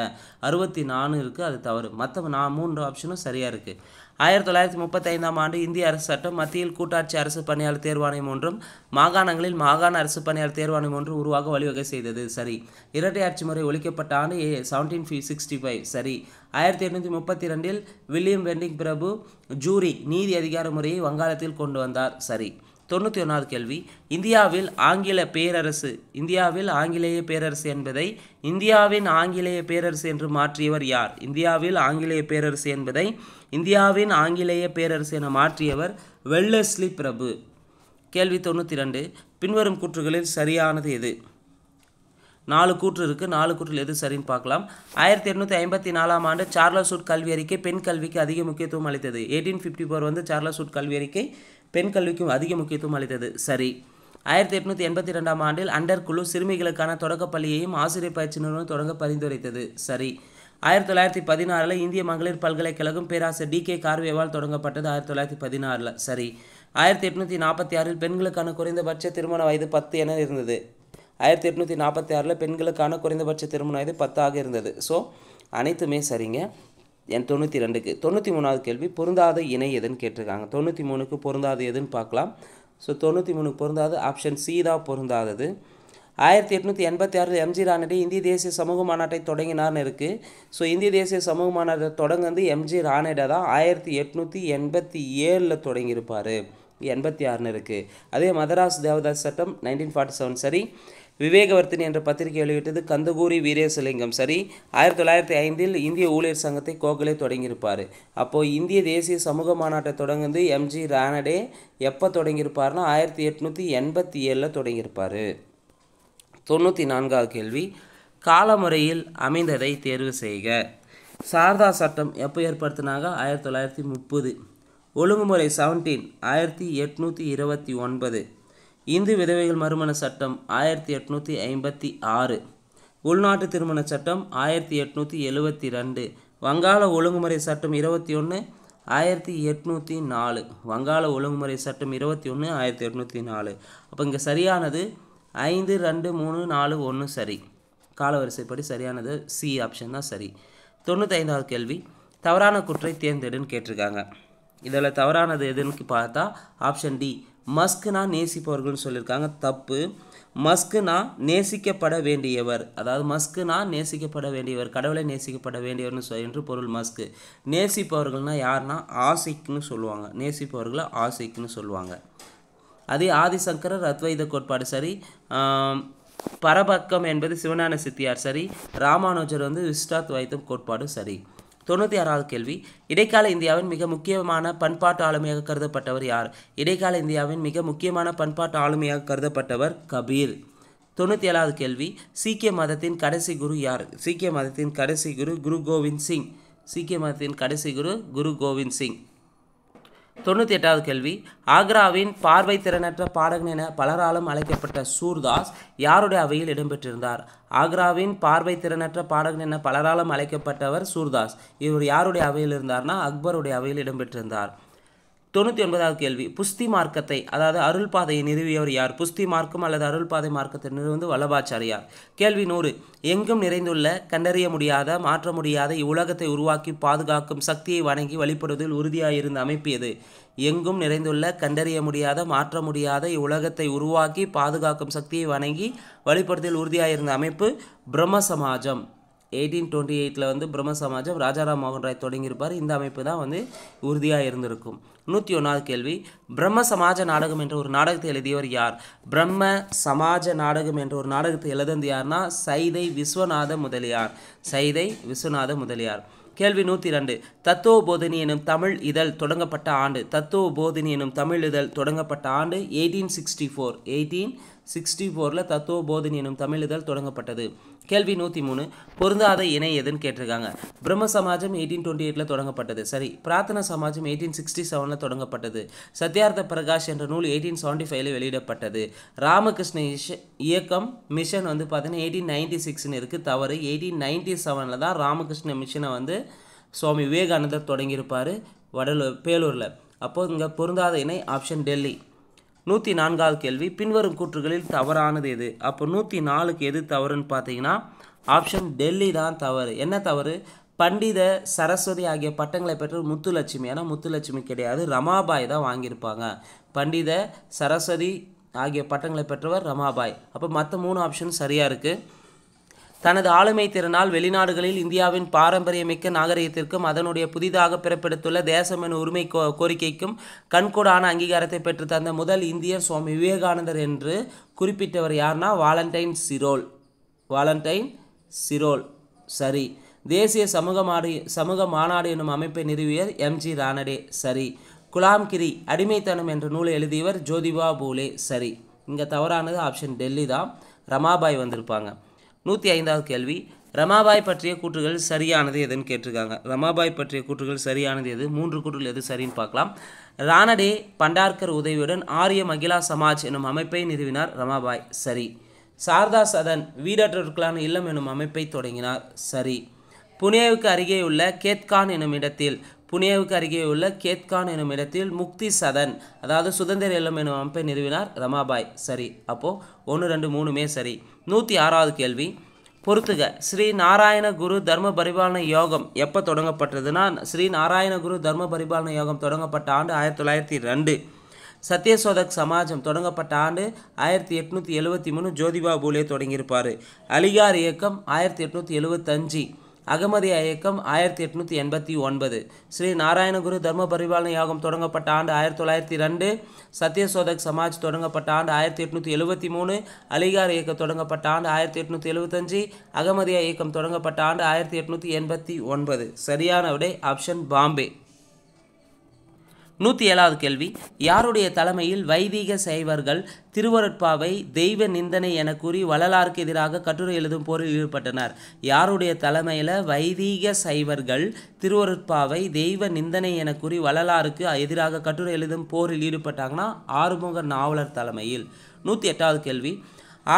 அறுபத்தி நாலு இருக்குது அது தவறு மற்ற நான் மூன்று ஆப்ஷனும் சரியாக இருக்குது ஆயிரத்தி தொள்ளாயிரத்தி முப்பத்தைந்தாம் ஆண்டு இந்திய அரசு சட்டம் மத்தியில் கூட்டாட்சி அரசு பணியாளர் தேர்வாணையம் ஒன்றும் மாகாணங்களில் மாகாண அரசு பணியாளர் தேர்வாணையம் ஒன்றும் உருவாக வழிவகை செய்தது சரி இரட்டை ஆட்சி முறை ஒழிக்கப்பட்ட ஆண்டு செவன்டீன் சிக்ஸ்டி ஃபைவ் சரி ஆயிரத்தி எட்நூற்றி முப்பத்தி ரெண்டில் வில்லியம் பெண்டிங் பிரபு ஜூரி நீதி அதிகார முறையை வங்காளத்தில் கொண்டு வந்தார் சரி தொண்ணூற்றி ஒன்றாவது கேள்வி இந்தியாவில் ஆங்கில பேரரசு இந்தியாவில் ஆங்கிலேய பேரரசு என்பதை இந்தியாவின் ஆங்கிலேய பேரரசு என்று மாற்றியவர் யார் இந்தியாவில் ஆங்கிலேய பேரரசு என்பதை இந்தியாவின் ஆங்கிலேய பேரரசு என மாற்றியவர் வெள்ளஸ்லி பிரபு கேள்வி தொண்ணூற்றி ரெண்டு பின்வரும் கூற்றுகளில் சரியானது எது நாலு கூற்று இருக்குது நாலு கூற்றில் எது சரின்னு பார்க்கலாம் ஆயிரத்தி எட்நூற்றி ஐம்பத்தி நாலாம் ஆண்டு சார்லசூட் கல்வி அறிக்கை பெண் கல்விக்கு அதிக முக்கியத்துவம் அளித்தது எயிட்டீன் ஃபிஃப்டி ஃபோர் வந்து சார்லசூட் கல்வி அறிக்கை பெண் கல்விக்கும் அதிக முக்கியத்துவம் அளித்தது சரி ஆயிரத்தி எட்நூற்றி எண்பத்தி ரெண்டாம் ஆண்டில் அண்டர் குழு சிறுமிகளுக்கான தொடக்கப்பள்ளியையும் பள்ளியையும் ஆசிரியர் பயிற்சி நிறுவனம் தொடங்க பரிந்துரைத்தது சரி ஆயிரத்தி தொள்ளாயிரத்தி பதினாறில் இந்திய மகளிர் பல்கலைக்கழகம் பேராசிரியர் டி கே கார்வேவால் தொடங்கப்பட்டது ஆயிரத்தி தொள்ளாயிரத்தி பதினாறில் சரி ஆயிரத்தி எட்நூற்றி நாற்பத்தி ஆறில் பெண்களுக்கான குறைந்தபட்ச திருமண வயது பத்து என இருந்தது ஆயிரத்தி எட்நூற்றி நாற்பத்தி ஆறில் பெண்களுக்கான குறைந்தபட்ச திருமண வயது பத்தாக இருந்தது ஸோ அனைத்துமே சரிங்க என் தொண்ணூற்றி ரெண்டுக்கு தொண்ணூற்றி மூணாவது கேள்வி பொருந்தாத இணை எதுன்னு கேட்டிருக்காங்க தொண்ணூற்றி மூணுக்கு பொருந்தாத எதுன்னு பார்க்கலாம் ஸோ தொண்ணூற்றி மூணுக்கு பொருந்தாத ஆப்ஷன் சி தான் பொருந்தாதது ஆயிரத்தி எட்நூற்றி எண்பத்தி ஆறில் எம்ஜி ரானடி இந்திய தேசிய சமூக மாநாட்டை தொடங்கினார்னு இருக்குது ஸோ இந்திய தேசிய சமூக மாநாட்டை வந்து எம்ஜி ரானடா தான் ஆயிரத்தி எட்நூற்றி எண்பத்தி ஏழில் தொடங்கியிருப்பார் எண்பத்தி ஆறுன்னு இருக்குது அதே மதராஸ் தேவதாஸ் சட்டம் நைன்டீன் ஃபார்ட்டி செவன் சரி விவேகவர்த்தினி என்ற பத்திரிகை வெளியிட்டது கந்தகூரி வீரேசலிங்கம் சரி ஆயிரத்தி தொள்ளாயிரத்தி ஐந்தில் இந்திய ஊழியர் சங்கத்தை கோகலே தொடங்கியிருப்பார் அப்போது இந்திய தேசிய சமூக மாநாட்டை தொடங்குந்து எம்ஜி ரானடே எப்போ தொடங்கியிருப்பார்னா ஆயிரத்தி எட்நூற்றி எண்பத்தி ஏழில் தொடங்கியிருப்பார் தொண்ணூற்றி நான்காவது கேள்வி காலமுறையில் அமைந்ததை தேர்வு செய்க சாரதா சட்டம் எப்போ ஏற்படுத்தினாங்க ஆயிரத்தி தொள்ளாயிரத்தி முப்பது ஒழுங்குமுறை செவன்டீன் ஆயிரத்தி எட்நூற்றி இருபத்தி ஒன்பது இந்து விதவைகள் மறுமண சட்டம் ஆயிரத்தி எட்நூற்றி ஐம்பத்தி ஆறு உள்நாட்டு திருமண சட்டம் ஆயிரத்தி எட்நூற்றி எழுவத்தி ரெண்டு வங்காள ஒழுங்குமுறை சட்டம் இருபத்தி ஒன்று ஆயிரத்தி எட்நூற்றி நாலு வங்காள ஒழுங்குமுறை சட்டம் இருபத்தி ஒன்று ஆயிரத்தி எட்நூற்றி நாலு அப்போ இங்கே சரியானது ஐந்து ரெண்டு மூணு நாலு ஒன்று சரி காலவரிசைப்படி சரியானது சி ஆப்ஷன் தான் சரி தொண்ணூத்தைந்தாவது கேள்வி தவறான குற்றை தேர்ந்தெடுன்னு கேட்டிருக்காங்க இதில் தவறானது எதுன்னு பார்த்தா ஆப்ஷன் டி மஸ்க்னா நேசிப்பவர்கள்னு சொல்லியிருக்காங்க தப்பு மஸ்க்னா நேசிக்கப்பட வேண்டியவர் அதாவது மஸ்க்னா நேசிக்கப்பட வேண்டியவர் கடவுளை நேசிக்கப்பட வேண்டியவர்னு சொல் என்று பொருள் மஸ்க்கு நேசிப்பவர்கள்னால் யாருன்னா ஆசைக்குன்னு சொல்லுவாங்க நேசிப்பவர்களை ஆசைக்குன்னு சொல்லுவாங்க அதே ஆதிசங்கரர் அத்வைத கோட்பாடு சரி பரபக்கம் என்பது சிவஞான சித்தியார் சரி ராமானுஜர் வந்து விஷ்டாத்வைத்தம் கோட்பாடும் சரி தொண்ணூற்றி ஆறாவது கேள்வி இடைக்கால இந்தியாவின் மிக முக்கியமான பண்பாட்டு ஆளுமையாக கருதப்பட்டவர் யார் இடைக்கால இந்தியாவின் மிக முக்கியமான பண்பாட்டு ஆளுமையாக கருதப்பட்டவர் கபீர் தொண்ணூற்றி ஏழாவது கேள்வி சீக்கிய மதத்தின் கடைசி குரு யார் சீக்கிய மதத்தின் கடைசி குரு குரு கோவிந்த் சிங் சீக்கிய மதத்தின் கடைசி குரு குரு கோவிந்த் சிங் தொண்ணூற்றி எட்டாவது கேள்வி ஆக்ராவின் பார்வை திறனற்ற பாடகன் என பலராலும் அழைக்கப்பட்ட சூர்தாஸ் யாருடைய அவையில் இடம்பெற்றிருந்தார் ஆக்ராவின் பார்வை திறனற்ற பாடகன் என பலராலும் அழைக்கப்பட்டவர் சூர்தாஸ் இவர் யாருடைய அவையில் இருந்தார்னா அக்பருடைய அவையில் இடம்பெற்றிருந்தார் தொண்ணூற்றி ஒன்பதாவது கேள்வி புஸ்தி மார்க்கத்தை அதாவது அருள் பாதையை நிறுவியவர் யார் புஸ்தி மார்க்கம் அல்லது அருள் பாதை மார்க்கத்தை நிறுவந்து வல்லபாச்சாரியார் கேள்வி நூறு எங்கும் நிறைந்துள்ள கண்டறிய முடியாத மாற்ற முடியாத இவ்வுலகத்தை உருவாக்கி பாதுகாக்கும் சக்தியை வணங்கி வழிபடுவதில் உறுதியாக இருந்த அமைப்பு எது எங்கும் நிறைந்துள்ள கண்டறிய முடியாத மாற்ற முடியாத இவ்வுலகத்தை உருவாக்கி பாதுகாக்கும் சக்தியை வணங்கி வழிபடுவதில் உறுதியாக இருந்த அமைப்பு பிரம்ம சமாஜம் எயிட்டீன் டுவெண்ட்டி எயிட்டில் வந்து பிரம்ம சமாஜம் ராஜாராம் மோகன் ராய் தொடங்கியிருப்பார் இந்த அமைப்பு தான் வந்து உறுதியாக இருந்திருக்கும் நூற்றி ஒன்றாவது கேள்வி பிரம்ம சமாஜ நாடகம் என்ற ஒரு நாடகத்தை எழுதியவர் யார் பிரம்ம சமாஜ நாடகம் என்ற ஒரு நாடகத்தை எழுதுந்து யார்னா சைதை விஸ்வநாத முதலியார் சைதை விஸ்வநாத முதலியார் கேள்வி நூற்றி ரெண்டு தத்துவ போதனி எனும் தமிழ் இதழ் தொடங்கப்பட்ட ஆண்டு தத்துவ போதனி எனும் தமிழ் இதழ் தொடங்கப்பட்ட ஆண்டு eighteen sixty four eighteen sixty ஃபோரில் தத்துவ போதினி எனும் தமிழிதழ் தொடங்கப்பட்டது கேள்வி நூற்றி மூணு பொருந்தாத இணை எதுன்னு கேட்டிருக்காங்க பிரம்ம சமாஜம் எயிட்டீன் டுவெண்ட்டி எயிட்டில் தொடங்கப்பட்டது சரி பிரார்த்தன சமாஜம் எயிட்டீன் சிக்ஸ்டி செவனில் தொடங்கப்பட்டது சத்யார்த்த பிரகாஷ் என்ற நூல் எயிட்டீன் செவன்ட்டி ஃபைவ்ல வெளியிடப்பட்டது ராமகிருஷ்ண இயக்கம் மிஷன் வந்து பார்த்தீங்கன்னா எயிட்டீன் நைன்டி சிக்ஸ்னு இருக்குது தவறு எயிட்டீன் நைன்டி செவனில் தான் ராமகிருஷ்ண மிஷனை வந்து சுவாமி விவேகானந்தர் தொடங்கியிருப்பார் வடலூர் பேலூரில் அப்போது இங்கே பொருந்தாத இணை ஆப்ஷன் டெல்லி நூற்றி நான்காவது கேள்வி பின்வரும் கூற்றுகளில் தவறானது எது அப்போ நூற்றி நாலுக்கு எது தவறுன்னு பார்த்தீங்கன்னா ஆப்ஷன் டெல்லி தான் தவறு என்ன தவறு பண்டித சரஸ்வதி ஆகிய பட்டங்களை பெற்ற முத்துலட்சுமி ஏன்னா முத்துலட்சுமி கிடையாது ரமாபாய் தான் வாங்கியிருப்பாங்க பண்டித சரஸ்வதி ஆகிய பட்டங்களை பெற்றவர் ரமாபாய் அப்போ மற்ற மூணு ஆப்ஷன் சரியாக இருக்குது தனது ஆளுமை திறனால் வெளிநாடுகளில் இந்தியாவின் பாரம்பரியமிக்க நாகரிகத்திற்கும் அதனுடைய புதிதாக பிறப்பெடுத்துள்ள தேசம் என உரிமை கோரிக்கைக்கும் கண்கூடான அங்கீகாரத்தை பெற்று தந்த முதல் இந்தியர் சுவாமி விவேகானந்தர் என்று குறிப்பிட்டவர் யார்னா வாலண்டைன் சிரோல் வாலண்டைன் சிரோல் சரி தேசிய சமூக மாடு சமூக மாநாடு என்னும் அமைப்பை நிறுவியர் எம்ஜி ரானடே சரி குலாம்கிரி அடிமைத்தனம் என்ற நூலை எழுதியவர் ஜோதிபா பூலே சரி இங்கே தவறானது ஆப்ஷன் டெல்லி தான் ரமாபாய் வந்திருப்பாங்க நூற்றி ஐந்தாவது கேள்வி ரமாபாய் பற்றிய கூற்றுகள் சரியானது எதுன்னு கேட்டிருக்காங்க ரமாபாய் பற்றிய கூற்றுகள் சரியானது எது மூன்று கூற்றுகள் எது சரின்னு பார்க்கலாம் ராணடே பண்டார்கர் உதவியுடன் ஆரிய மகிழா சமாஜ் எனும் அமைப்பை நிறுவினார் ரமாபாய் சரி சாரதா சதன் வீடற்றவர்களான இல்லம் எனும் அமைப்பை தொடங்கினார் சரி புனேவுக்கு அருகே உள்ள கேத்கான் எனும் இடத்தில் புனேவுக்கு அருகே உள்ள கேத்கான் எனும் இடத்தில் முக்தி சதன் அதாவது சுதந்திர இல்லம் எனும் அமைப்பை நிறுவினார் ரமாபாய் சரி அப்போது ஒன்று ரெண்டு மூணுமே சரி நூற்றி ஆறாவது கேள்வி பொறுத்துக ஸ்ரீ நாராயண குரு தர்ம பரிபாலன யோகம் எப்போ தொடங்கப்பட்டதுன்னா ஸ்ரீ நாராயண குரு தர்ம பரிபாலன யோகம் தொடங்கப்பட்ட ஆண்டு ஆயிரத்தி தொள்ளாயிரத்தி ரெண்டு சத்யசோதக் சமாஜம் தொடங்கப்பட்ட ஆண்டு ஆயிரத்தி எட்நூற்றி எழுபத்தி மூணு ஜோதிபா பூலே தொடங்கியிருப்பார் அலிகார் இயக்கம் ஆயிரத்தி எட்நூற்றி எழுபத்தஞ்சு அகமதிய இயக்கம் ஆயிரத்தி எட்நூற்றி எண்பத்தி ஒன்பது ஸ்ரீ நாராயணகுரு தர்ம பரிபாலன யாகம் தொடங்கப்பட்ட ஆண்டு ஆயிரத்தி தொள்ளாயிரத்தி ரெண்டு சத்யசோதக் சமாஜ் தொடங்கப்பட்ட ஆண்டு ஆயிரத்தி எட்நூற்றி எழுபத்தி மூணு அலிகார் இயக்கம் தொடங்கப்பட்ட ஆண்டு ஆயிரத்தி எட்நூற்றி எழுபத்தஞ்சு அகமதியா இயக்கம் தொடங்கப்பட்ட ஆண்டு ஆயிரத்தி எட்நூற்றி எண்பத்தி ஒன்பது சரியான விடை ஆப்ஷன் பாம்பே நூற்றி ஏழாவது கேள்வி யாருடைய தலைமையில் வைதீக சைவர்கள் திருவருட்பாவை தெய்வ நிந்தனை என கூறி வள்ளலாருக்கு எதிராக கட்டுரை எழுதும் போரில் ஈடுபட்டனர் யாருடைய தலைமையில் வைதீக சைவர்கள் திருவருட்பாவை தெய்வ நிந்தனை என கூறி வள்ளலாருக்கு எதிராக கட்டுரை எழுதும் போரில் ஈடுபட்டாங்கன்னா ஆறுமுக நாவலர் தலைமையில் நூற்றி எட்டாவது கேள்வி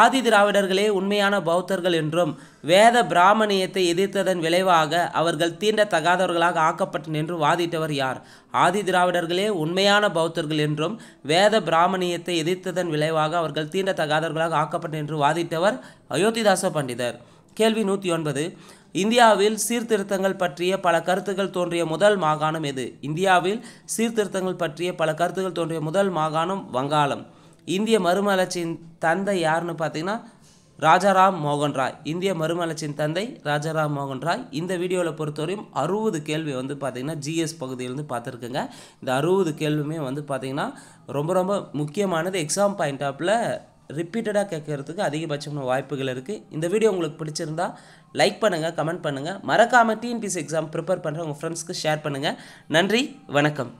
ஆதி திராவிடர்களே உண்மையான பௌத்தர்கள் என்றும் வேத பிராமணியத்தை எதிர்த்ததன் விளைவாக அவர்கள் தீண்டத்தகாதவர்களாக ஆக்கப்பட்டன என்று வாதிட்டவர் யார் ஆதி திராவிடர்களே உண்மையான பௌத்தர்கள் என்றும் வேத பிராமணியத்தை எதிர்த்ததன் விளைவாக அவர்கள் தீண்டத்தகாதவர்களாக ஆக்கப்பட்டன என்று வாதிட்டவர் அயோத்திதாச பண்டிதர் கேள்வி நூற்றி ஒன்பது இந்தியாவில் சீர்திருத்தங்கள் பற்றிய பல கருத்துக்கள் தோன்றிய முதல் மாகாணம் எது இந்தியாவில் சீர்திருத்தங்கள் பற்றிய பல கருத்துக்கள் தோன்றிய முதல் மாகாணம் வங்காளம் இந்திய மறுமலர்ச்சியின் தந்தை யாருன்னு பார்த்தீங்கன்னா ராஜாராம் மோகன் ராய் இந்திய மறுமலர்ச்சியின் தந்தை ராஜாராம் மோகன் ராய் இந்த வீடியோவில் பொறுத்தவரையும் அறுபது கேள்வி வந்து பார்த்தீங்கன்னா ஜிஎஸ் பகுதியிலேருந்து பார்த்துருக்குங்க இந்த அறுபது கேள்வியுமே வந்து பார்த்திங்கன்னா ரொம்ப ரொம்ப முக்கியமானது எக்ஸாம் பாயிண்ட் ஆப்பில் ரிப்பீட்டடாக கேட்கறதுக்கு அதிகபட்சமான வாய்ப்புகள் இருக்குது இந்த வீடியோ உங்களுக்கு பிடிச்சிருந்தா லைக் பண்ணுங்கள் கமெண்ட் பண்ணுங்கள் மறக்காமல் டிஎன்பிசி எக்ஸாம் ப்ரிப்பேர் பண்ணுற உங்கள் ஃப்ரெண்ட்ஸ்க்கு ஷேர் பண்ணுங்கள் நன்றி வணக்கம்